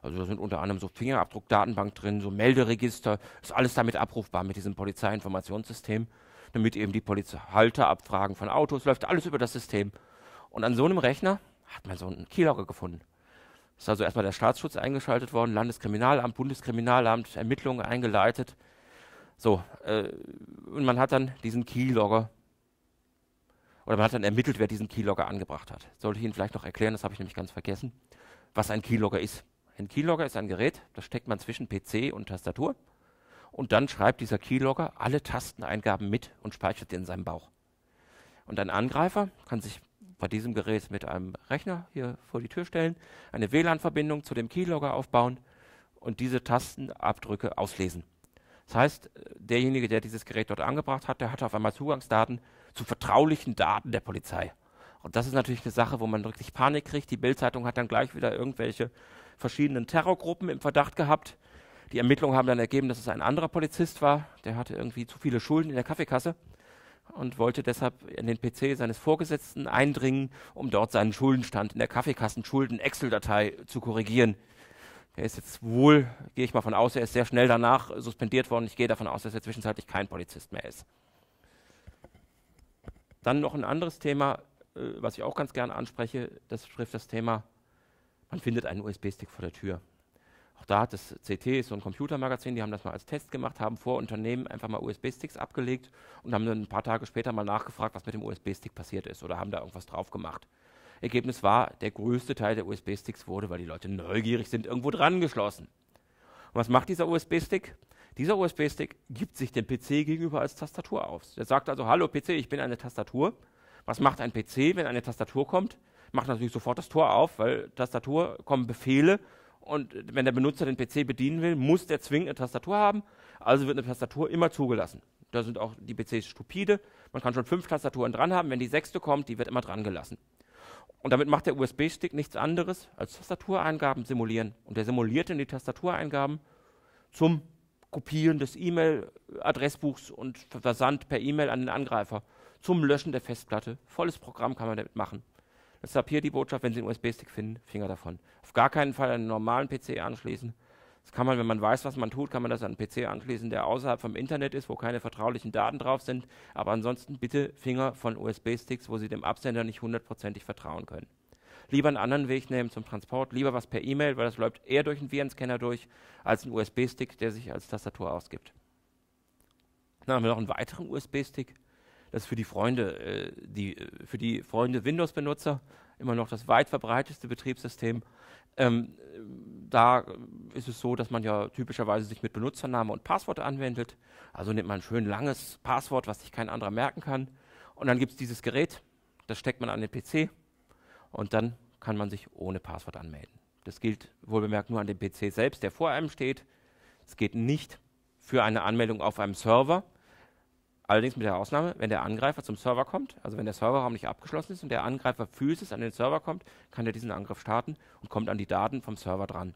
Also da sind unter anderem so Fingerabdruckdatenbank drin, so Melderegister, ist alles damit abrufbar mit diesem Polizeiinformationssystem, damit eben die Polizei Halter abfragen von Autos, läuft alles über das System. Und an so einem Rechner hat man so einen Keylogger gefunden. Ist also erstmal der Staatsschutz eingeschaltet worden, Landeskriminalamt, Bundeskriminalamt, Ermittlungen eingeleitet, so, äh, und man hat dann diesen Keylogger, oder man hat dann ermittelt, wer diesen Keylogger angebracht hat. Sollte ich Ihnen vielleicht noch erklären, das habe ich nämlich ganz vergessen, was ein Keylogger ist. Ein Keylogger ist ein Gerät, das steckt man zwischen PC und Tastatur und dann schreibt dieser Keylogger alle Tasteneingaben mit und speichert sie in seinem Bauch. Und ein Angreifer kann sich bei diesem Gerät mit einem Rechner hier vor die Tür stellen, eine WLAN-Verbindung zu dem Keylogger aufbauen und diese Tastenabdrücke auslesen. Das heißt, äh, derjenige, der dieses Gerät dort angebracht hat, der hatte auf einmal Zugangsdaten zu vertraulichen Daten der Polizei. Und das ist natürlich eine Sache, wo man wirklich Panik kriegt. Die Bildzeitung hat dann gleich wieder irgendwelche verschiedenen Terrorgruppen im Verdacht gehabt. Die Ermittlungen haben dann ergeben, dass es ein anderer Polizist war, der hatte irgendwie zu viele Schulden in der Kaffeekasse und wollte deshalb in den PC seines Vorgesetzten eindringen, um dort seinen Schuldenstand in der Kaffeekassen-Schulden-Excel-Datei zu korrigieren. Er ist jetzt wohl, gehe ich mal von aus, er ist sehr schnell danach suspendiert worden. Ich gehe davon aus, dass er zwischenzeitlich kein Polizist mehr ist. Dann noch ein anderes Thema, äh, was ich auch ganz gerne anspreche, das betrifft das Thema, man findet einen USB-Stick vor der Tür. Auch da hat das CT, so ein Computermagazin, die haben das mal als Test gemacht, haben vor Unternehmen einfach mal USB-Sticks abgelegt und haben dann ein paar Tage später mal nachgefragt, was mit dem USB-Stick passiert ist oder haben da irgendwas drauf gemacht. Ergebnis war, der größte Teil der USB-Sticks wurde, weil die Leute neugierig sind, irgendwo dran geschlossen. Und was macht dieser USB-Stick? Dieser USB-Stick gibt sich dem PC gegenüber als Tastatur aus. Er sagt also, hallo PC, ich bin eine Tastatur. Was macht ein PC, wenn eine Tastatur kommt? Macht natürlich sofort das Tor auf, weil Tastatur kommen Befehle und wenn der Benutzer den PC bedienen will, muss der zwingend eine Tastatur haben. Also wird eine Tastatur immer zugelassen. Da sind auch die PCs stupide. Man kann schon fünf Tastaturen dran haben. Wenn die sechste kommt, die wird immer dran gelassen. Und damit macht der USB-Stick nichts anderes als Tastatureingaben simulieren. Und er dann die Tastatureingaben zum Kopieren des E-Mail-Adressbuchs und Versand per E-Mail an den Angreifer, zum Löschen der Festplatte. Volles Programm kann man damit machen. Deshalb hier die Botschaft, wenn Sie einen USB-Stick finden, Finger davon. Auf gar keinen Fall einen normalen PC anschließen. Das kann man, wenn man weiß, was man tut, kann man das an einen PC anschließen, der außerhalb vom Internet ist, wo keine vertraulichen Daten drauf sind. Aber ansonsten bitte Finger von USB-Sticks, wo Sie dem Absender nicht hundertprozentig vertrauen können. Lieber einen anderen Weg nehmen zum Transport, lieber was per E-Mail, weil das läuft eher durch einen Virenscanner durch, als einen USB-Stick, der sich als Tastatur ausgibt. Dann haben wir noch einen weiteren USB-Stick. Das ist für die Freunde, äh, die, äh, für die Freunde Windows-Benutzer immer noch das weit verbreitetste Betriebssystem. Ähm, da ist es so, dass man ja typischerweise sich mit Benutzername und Passwort anwendet. Also nimmt man ein schön langes Passwort, was sich kein anderer merken kann. Und dann gibt es dieses Gerät, das steckt man an den PC und dann kann man sich ohne Passwort anmelden. Das gilt wohlbemerkt nur an dem PC selbst, der vor einem steht. Es geht nicht für eine Anmeldung auf einem Server. Allerdings mit der Ausnahme, wenn der Angreifer zum Server kommt, also wenn der Serverraum nicht abgeschlossen ist und der Angreifer physisch an den Server kommt, kann er diesen Angriff starten und kommt an die Daten vom Server dran.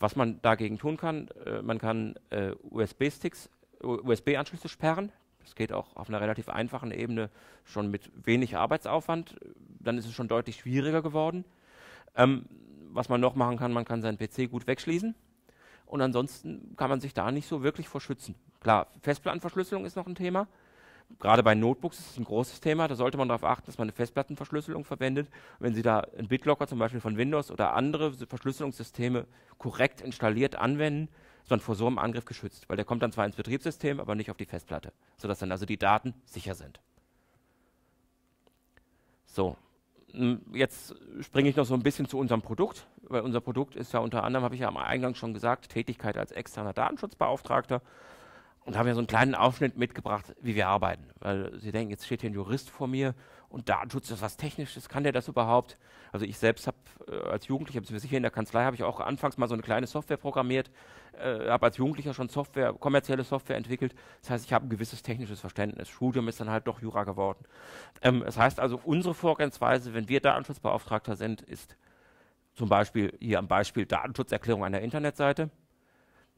Was man dagegen tun kann, äh, man kann äh, USB-Sticks, USB-Anschlüsse sperren. Das geht auch auf einer relativ einfachen Ebene schon mit wenig Arbeitsaufwand. Dann ist es schon deutlich schwieriger geworden. Ähm, was man noch machen kann, man kann seinen PC gut wegschließen. Und ansonsten kann man sich da nicht so wirklich vor schützen, Klar, Festplattenverschlüsselung ist noch ein Thema. Gerade bei Notebooks ist es ein großes Thema. Da sollte man darauf achten, dass man eine Festplattenverschlüsselung verwendet. Wenn Sie da einen BitLocker zum Beispiel von Windows oder andere Verschlüsselungssysteme korrekt installiert anwenden, ist man vor so einem Angriff geschützt, weil der kommt dann zwar ins Betriebssystem, aber nicht auf die Festplatte, sodass dann also die Daten sicher sind. So, hm, jetzt springe ich noch so ein bisschen zu unserem Produkt, weil unser Produkt ist ja unter anderem, habe ich ja am Eingang schon gesagt, Tätigkeit als externer Datenschutzbeauftragter und haben ja so einen kleinen Aufschnitt mitgebracht, wie wir arbeiten. Weil Sie denken, jetzt steht hier ein Jurist vor mir und Datenschutz ist was Technisches, kann der das überhaupt? Also ich selbst habe äh, als Jugendlicher, beziehungsweise sicher in der Kanzlei, habe ich auch anfangs mal so eine kleine Software programmiert, äh, habe als Jugendlicher schon Software, kommerzielle Software entwickelt. Das heißt, ich habe ein gewisses technisches Verständnis. Studium ist dann halt doch Jura geworden. Ähm, das heißt also, unsere Vorgehensweise, wenn wir Datenschutzbeauftragter sind, ist zum Beispiel hier am Beispiel Datenschutzerklärung einer Internetseite.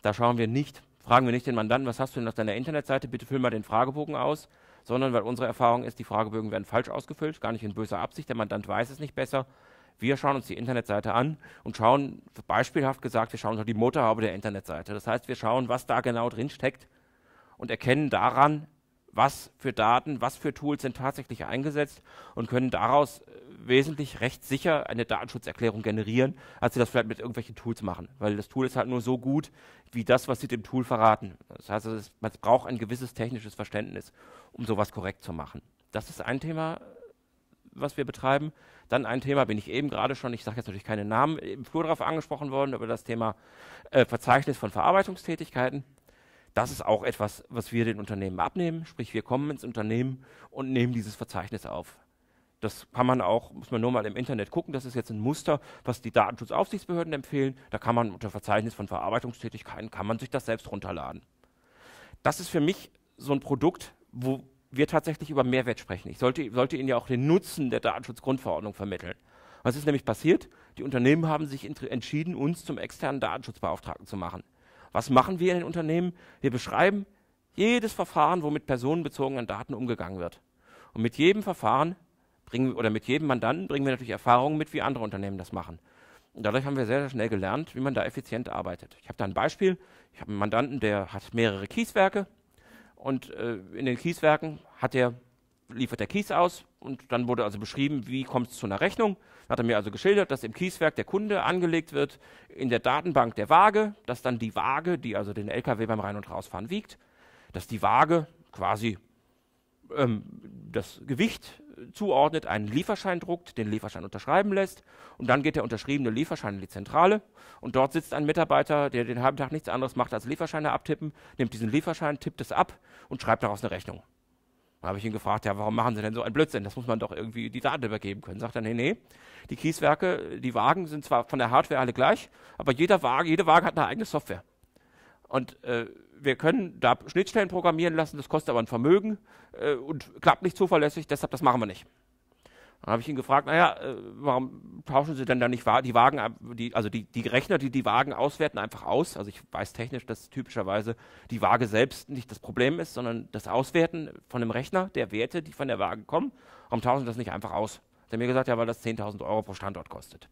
Da schauen wir nicht, fragen wir nicht den Mandanten, was hast du denn auf deiner Internetseite, bitte füll mal den Fragebogen aus, sondern weil unsere Erfahrung ist, die Fragebögen werden falsch ausgefüllt, gar nicht in böser Absicht, der Mandant weiß es nicht besser. Wir schauen uns die Internetseite an und schauen, beispielhaft gesagt, wir schauen uns die Motorhaube der Internetseite. Das heißt, wir schauen, was da genau drin steckt und erkennen daran, was für Daten, was für Tools sind tatsächlich eingesetzt und können daraus wesentlich rechtssicher eine Datenschutzerklärung generieren, als sie das vielleicht mit irgendwelchen Tools machen. Weil das Tool ist halt nur so gut, wie das, was sie dem Tool verraten. Das heißt, ist, man braucht ein gewisses technisches Verständnis, um sowas korrekt zu machen. Das ist ein Thema, was wir betreiben. Dann ein Thema, bin ich eben gerade schon, ich sage jetzt natürlich keine Namen, im Flur darauf angesprochen worden, über das Thema äh, Verzeichnis von Verarbeitungstätigkeiten. Das ist auch etwas, was wir den Unternehmen abnehmen. Sprich, wir kommen ins Unternehmen und nehmen dieses Verzeichnis auf. Das kann man auch, muss man nur mal im Internet gucken, das ist jetzt ein Muster, was die Datenschutzaufsichtsbehörden empfehlen. Da kann man unter Verzeichnis von Verarbeitungstätigkeiten, kann man sich das selbst runterladen. Das ist für mich so ein Produkt, wo wir tatsächlich über Mehrwert sprechen. Ich sollte, sollte Ihnen ja auch den Nutzen der Datenschutzgrundverordnung vermitteln. Was ist nämlich passiert? Die Unternehmen haben sich entschieden, uns zum externen Datenschutzbeauftragten zu machen. Was machen wir in den Unternehmen? Wir beschreiben jedes Verfahren, womit personenbezogenen Daten umgegangen wird. Und mit jedem Verfahren bringen oder mit jedem Mandanten bringen wir natürlich Erfahrungen mit, wie andere Unternehmen das machen. Und dadurch haben wir sehr, sehr schnell gelernt, wie man da effizient arbeitet. Ich habe da ein Beispiel. Ich habe einen Mandanten, der hat mehrere Kieswerke und äh, in den Kieswerken hat er liefert der Kies aus und dann wurde also beschrieben, wie kommt es zu einer Rechnung. Hat er mir also geschildert, dass im Kieswerk der Kunde angelegt wird in der Datenbank der Waage, dass dann die Waage, die also den LKW beim Rein- und Rausfahren wiegt, dass die Waage quasi ähm, das Gewicht zuordnet, einen Lieferschein druckt, den Lieferschein unterschreiben lässt und dann geht der unterschriebene Lieferschein in die Zentrale und dort sitzt ein Mitarbeiter, der den halben Tag nichts anderes macht als Lieferscheine abtippen, nimmt diesen Lieferschein, tippt es ab und schreibt daraus eine Rechnung. Da habe ich ihn gefragt, ja, warum machen Sie denn so einen Blödsinn? Das muss man doch irgendwie die Daten übergeben können. Sagt er, nee, nee, die Kieswerke, die Wagen sind zwar von der Hardware alle gleich, aber jeder Wagen, jede Waage hat eine eigene Software. Und äh, wir können da Schnittstellen programmieren lassen, das kostet aber ein Vermögen äh, und klappt nicht zuverlässig, deshalb das machen wir nicht. Dann habe ich ihn gefragt, naja, äh, warum tauschen Sie denn da nicht die Wagen, die, also die, die Rechner, die die Wagen auswerten, einfach aus? Also ich weiß technisch, dass typischerweise die Waage selbst nicht das Problem ist, sondern das Auswerten von dem Rechner der Werte, die von der Waage kommen. Warum tauschen Sie das nicht einfach aus? Hat er mir gesagt, ja, weil das 10.000 Euro pro Standort kostet.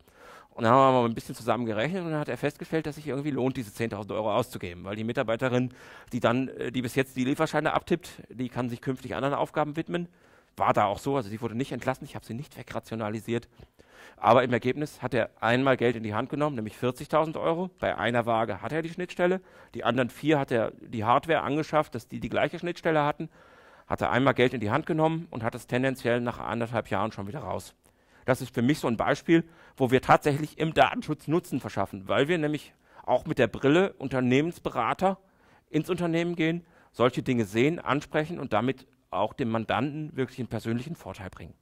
Und dann haben wir mal ein bisschen zusammengerechnet und dann hat er festgestellt, dass sich irgendwie lohnt, diese 10.000 Euro auszugeben, weil die Mitarbeiterin, die dann, äh, die bis jetzt die Lieferscheine abtippt, die kann sich künftig anderen Aufgaben widmen. War da auch so, also sie wurde nicht entlassen, ich habe sie nicht wegrationalisiert. Aber im Ergebnis hat er einmal Geld in die Hand genommen, nämlich 40.000 Euro. Bei einer Waage hat er die Schnittstelle, die anderen vier hat er die Hardware angeschafft, dass die die gleiche Schnittstelle hatten. Hat er einmal Geld in die Hand genommen und hat es tendenziell nach anderthalb Jahren schon wieder raus. Das ist für mich so ein Beispiel, wo wir tatsächlich im Datenschutz Nutzen verschaffen, weil wir nämlich auch mit der Brille Unternehmensberater ins Unternehmen gehen, solche Dinge sehen, ansprechen und damit auch dem Mandanten wirklich einen persönlichen Vorteil bringen.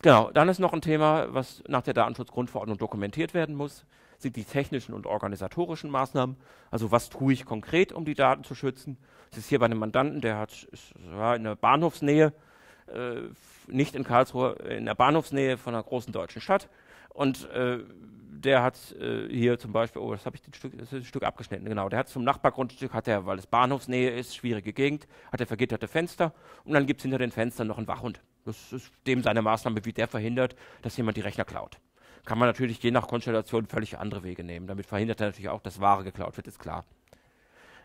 Genau, dann ist noch ein Thema, was nach der Datenschutzgrundverordnung dokumentiert werden muss, sind die technischen und organisatorischen Maßnahmen. Also was tue ich konkret, um die Daten zu schützen? Es ist hier bei einem Mandanten, der hat, ist, war in der Bahnhofsnähe, äh, nicht in Karlsruhe, in der Bahnhofsnähe von einer großen deutschen Stadt. Und äh, der hat äh, hier zum Beispiel, oh, das habe ich das Stück, das Stück abgeschnitten, genau. Der hat zum Nachbargrundstück, hat er, weil es Bahnhofsnähe ist, schwierige Gegend, hat er vergitterte Fenster und dann gibt es hinter den Fenstern noch einen Wachhund. Das ist dem seine Maßnahme, wie der verhindert, dass jemand die Rechner klaut. Kann man natürlich je nach Konstellation völlig andere Wege nehmen. Damit verhindert er natürlich auch, dass Ware geklaut wird, ist klar.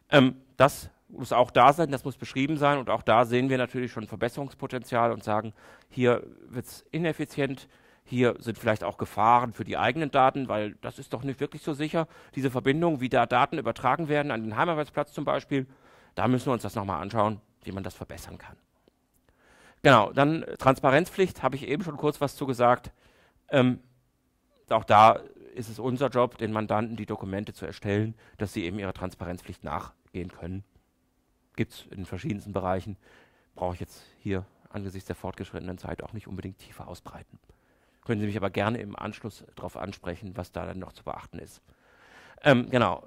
Ähm, das muss auch da sein, das muss beschrieben sein und auch da sehen wir natürlich schon Verbesserungspotenzial und sagen, hier wird es ineffizient, hier sind vielleicht auch Gefahren für die eigenen Daten, weil das ist doch nicht wirklich so sicher. Diese Verbindung, wie da Daten übertragen werden, an den Heimarbeitsplatz zum Beispiel, da müssen wir uns das nochmal anschauen, wie man das verbessern kann. Genau, dann Transparenzpflicht, habe ich eben schon kurz was zu gesagt. Ähm, auch da ist es unser Job, den Mandanten die Dokumente zu erstellen, dass sie eben ihrer Transparenzpflicht nachgehen können gibt es in verschiedensten Bereichen, brauche ich jetzt hier angesichts der fortgeschrittenen Zeit auch nicht unbedingt tiefer ausbreiten. Können Sie mich aber gerne im Anschluss darauf ansprechen, was da dann noch zu beachten ist. Ähm, genau.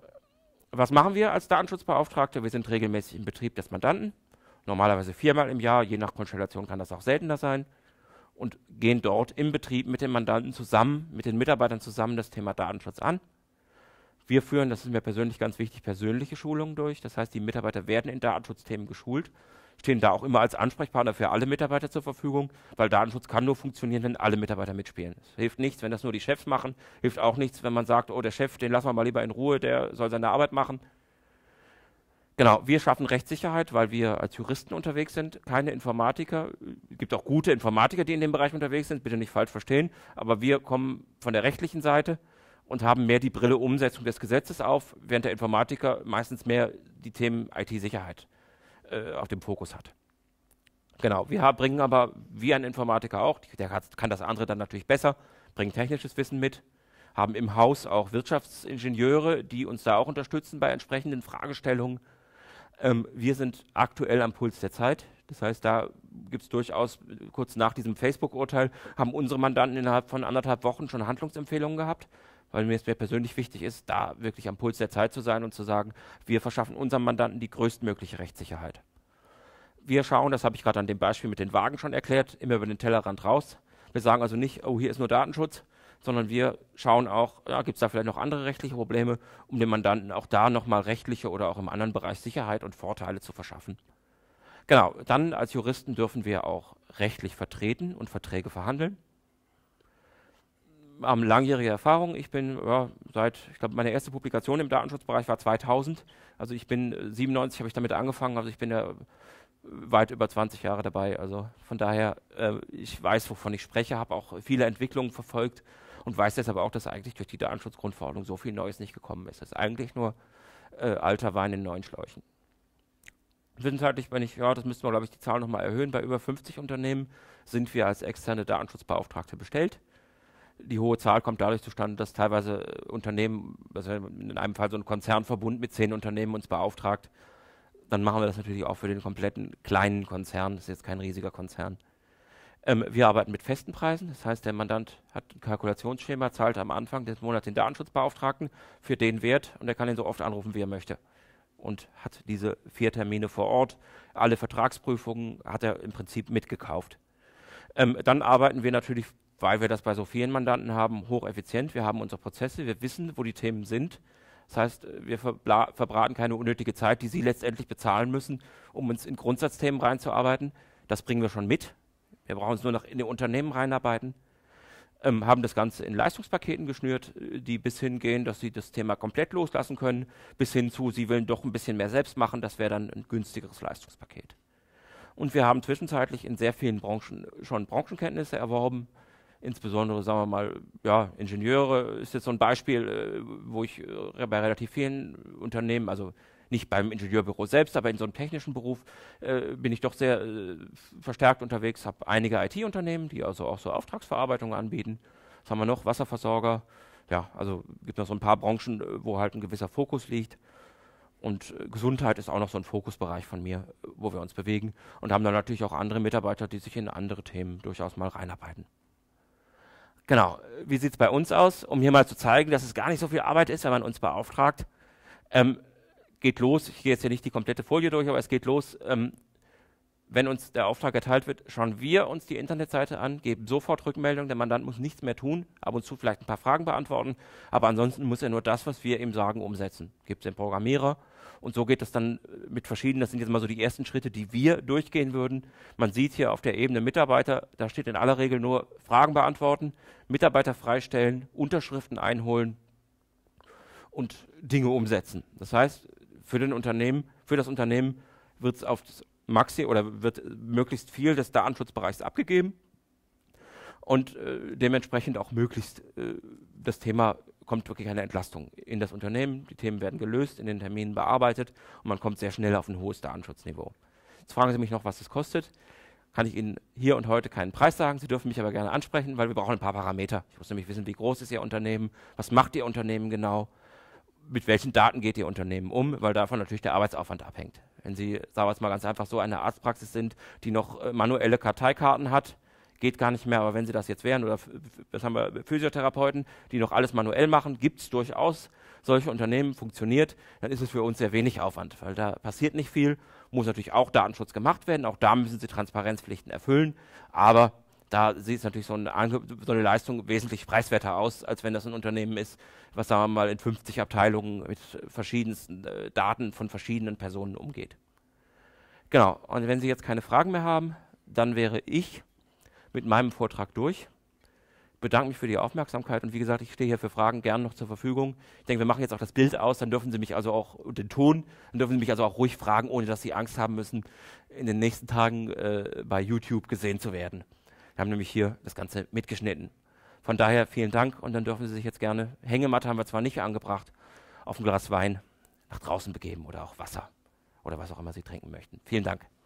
Was machen wir als Datenschutzbeauftragte? Wir sind regelmäßig im Betrieb des Mandanten, normalerweise viermal im Jahr, je nach Konstellation kann das auch seltener sein, und gehen dort im Betrieb mit dem Mandanten zusammen, mit den Mitarbeitern zusammen das Thema Datenschutz an wir führen, das ist mir persönlich ganz wichtig, persönliche Schulungen durch. Das heißt, die Mitarbeiter werden in Datenschutzthemen geschult, stehen da auch immer als Ansprechpartner für alle Mitarbeiter zur Verfügung, weil Datenschutz kann nur funktionieren, wenn alle Mitarbeiter mitspielen. Es hilft nichts, wenn das nur die Chefs machen, hilft auch nichts, wenn man sagt, oh, der Chef, den lassen wir mal lieber in Ruhe, der soll seine Arbeit machen. Genau, wir schaffen Rechtssicherheit, weil wir als Juristen unterwegs sind, keine Informatiker. Es gibt auch gute Informatiker, die in dem Bereich unterwegs sind, bitte nicht falsch verstehen, aber wir kommen von der rechtlichen Seite und haben mehr die Brille Umsetzung des Gesetzes auf, während der Informatiker meistens mehr die Themen IT-Sicherheit äh, auf dem Fokus hat. Genau, wir bringen aber, wie ein Informatiker auch, der kann das andere dann natürlich besser, bringen technisches Wissen mit, haben im Haus auch Wirtschaftsingenieure, die uns da auch unterstützen bei entsprechenden Fragestellungen. Ähm, wir sind aktuell am Puls der Zeit. Das heißt, da gibt es durchaus, kurz nach diesem Facebook-Urteil, haben unsere Mandanten innerhalb von anderthalb Wochen schon Handlungsempfehlungen gehabt weil mir es mir persönlich wichtig ist, da wirklich am Puls der Zeit zu sein und zu sagen, wir verschaffen unserem Mandanten die größtmögliche Rechtssicherheit. Wir schauen, das habe ich gerade an dem Beispiel mit den Wagen schon erklärt, immer über den Tellerrand raus. Wir sagen also nicht, oh, hier ist nur Datenschutz, sondern wir schauen auch, ja, gibt es da vielleicht noch andere rechtliche Probleme, um dem Mandanten auch da nochmal rechtliche oder auch im anderen Bereich Sicherheit und Vorteile zu verschaffen. Genau, dann als Juristen dürfen wir auch rechtlich vertreten und Verträge verhandeln haben langjährige Erfahrung. Ich bin ja, seit, ich glaube, meine erste Publikation im Datenschutzbereich war 2000. Also ich bin 97 äh, habe ich damit angefangen. Also ich bin ja äh, weit über 20 Jahre dabei. Also von daher, äh, ich weiß, wovon ich spreche, habe auch viele Entwicklungen verfolgt und weiß deshalb auch, dass eigentlich durch die Datenschutzgrundverordnung so viel Neues nicht gekommen ist. Es ist eigentlich nur äh, alter Wein in neuen Schläuchen. Zwischenzeitlich bin ich, ja, das müssten wir, glaube ich, die Zahl nochmal erhöhen. Bei über 50 Unternehmen sind wir als externe Datenschutzbeauftragte bestellt die hohe Zahl kommt dadurch zustande, dass teilweise äh, Unternehmen, also in einem Fall so ein Konzernverbund mit zehn Unternehmen uns beauftragt, dann machen wir das natürlich auch für den kompletten kleinen Konzern. Das ist jetzt kein riesiger Konzern. Ähm, wir arbeiten mit festen Preisen. Das heißt, der Mandant hat ein Kalkulationsschema, zahlt am Anfang des Monats den Datenschutzbeauftragten für den Wert und er kann ihn so oft anrufen, wie er möchte. Und hat diese vier Termine vor Ort. Alle Vertragsprüfungen hat er im Prinzip mitgekauft. Ähm, dann arbeiten wir natürlich weil wir das bei so vielen Mandanten haben, hocheffizient. Wir haben unsere Prozesse, wir wissen, wo die Themen sind. Das heißt, wir verbraten keine unnötige Zeit, die Sie letztendlich bezahlen müssen, um uns in Grundsatzthemen reinzuarbeiten. Das bringen wir schon mit. Wir brauchen es nur noch in die Unternehmen reinarbeiten. Ähm, haben das Ganze in Leistungspaketen geschnürt, die bis hin hingehen, dass Sie das Thema komplett loslassen können, bis hin zu, Sie wollen doch ein bisschen mehr selbst machen, das wäre dann ein günstigeres Leistungspaket. Und wir haben zwischenzeitlich in sehr vielen Branchen schon Branchenkenntnisse erworben, insbesondere, sagen wir mal, ja, Ingenieure ist jetzt so ein Beispiel, äh, wo ich äh, bei relativ vielen Unternehmen, also nicht beim Ingenieurbüro selbst, aber in so einem technischen Beruf äh, bin ich doch sehr äh, verstärkt unterwegs, habe einige IT-Unternehmen, die also auch so Auftragsverarbeitung anbieten. Was haben wir noch? Wasserversorger. Ja, also gibt noch so ein paar Branchen, äh, wo halt ein gewisser Fokus liegt. Und äh, Gesundheit ist auch noch so ein Fokusbereich von mir, wo wir uns bewegen. Und haben dann natürlich auch andere Mitarbeiter, die sich in andere Themen durchaus mal reinarbeiten. Genau, wie sieht es bei uns aus? Um hier mal zu zeigen, dass es gar nicht so viel Arbeit ist, wenn man uns beauftragt. Ähm, geht los, ich gehe jetzt hier nicht die komplette Folie durch, aber es geht los. Ähm, wenn uns der Auftrag erteilt wird, schauen wir uns die Internetseite an, geben sofort Rückmeldung. Der Mandant muss nichts mehr tun, ab und zu vielleicht ein paar Fragen beantworten, aber ansonsten muss er nur das, was wir ihm sagen, umsetzen. Gibt es den Programmierer, und so geht das dann äh, mit verschiedenen, das sind jetzt mal so die ersten Schritte, die wir durchgehen würden. Man sieht hier auf der Ebene Mitarbeiter, da steht in aller Regel nur Fragen beantworten, Mitarbeiter freistellen, Unterschriften einholen und Dinge umsetzen. Das heißt, für, den Unternehmen, für das Unternehmen wird es auf das Maxi oder wird möglichst viel des Datenschutzbereichs abgegeben und äh, dementsprechend auch möglichst äh, das Thema kommt wirklich eine Entlastung in das Unternehmen, die Themen werden gelöst, in den Terminen bearbeitet und man kommt sehr schnell auf ein hohes Datenschutzniveau. Jetzt fragen Sie mich noch, was das kostet. Kann ich Ihnen hier und heute keinen Preis sagen. Sie dürfen mich aber gerne ansprechen, weil wir brauchen ein paar Parameter. Ich muss nämlich wissen, wie groß ist Ihr Unternehmen, was macht Ihr Unternehmen genau, mit welchen Daten geht Ihr Unternehmen um, weil davon natürlich der Arbeitsaufwand abhängt. Wenn Sie, sagen wir es mal ganz einfach, so eine Arztpraxis sind, die noch äh, manuelle Karteikarten hat, geht gar nicht mehr, aber wenn sie das jetzt wären, oder das haben wir Physiotherapeuten, die noch alles manuell machen, gibt es durchaus solche Unternehmen, funktioniert, dann ist es für uns sehr wenig Aufwand, weil da passiert nicht viel, muss natürlich auch Datenschutz gemacht werden, auch da müssen sie Transparenzpflichten erfüllen, aber da sieht natürlich so eine, so eine, Leistung wesentlich preiswerter aus, als wenn das ein Unternehmen ist, was sagen wir mal in 50 Abteilungen mit verschiedensten äh, Daten von verschiedenen Personen umgeht. Genau, und wenn Sie jetzt keine Fragen mehr haben, dann wäre ich mit meinem Vortrag durch. Ich Bedanke mich für die Aufmerksamkeit und wie gesagt, ich stehe hier für Fragen gerne noch zur Verfügung. Ich denke, wir machen jetzt auch das Bild aus, dann dürfen Sie mich also auch den Ton, dann dürfen Sie mich also auch ruhig fragen, ohne dass Sie Angst haben müssen, in den nächsten Tagen äh, bei YouTube gesehen zu werden. Wir haben nämlich hier das Ganze mitgeschnitten. Von daher vielen Dank und dann dürfen Sie sich jetzt gerne, Hängematte haben wir zwar nicht angebracht, auf ein Glas Wein nach draußen begeben oder auch Wasser oder was auch immer Sie trinken möchten. Vielen Dank.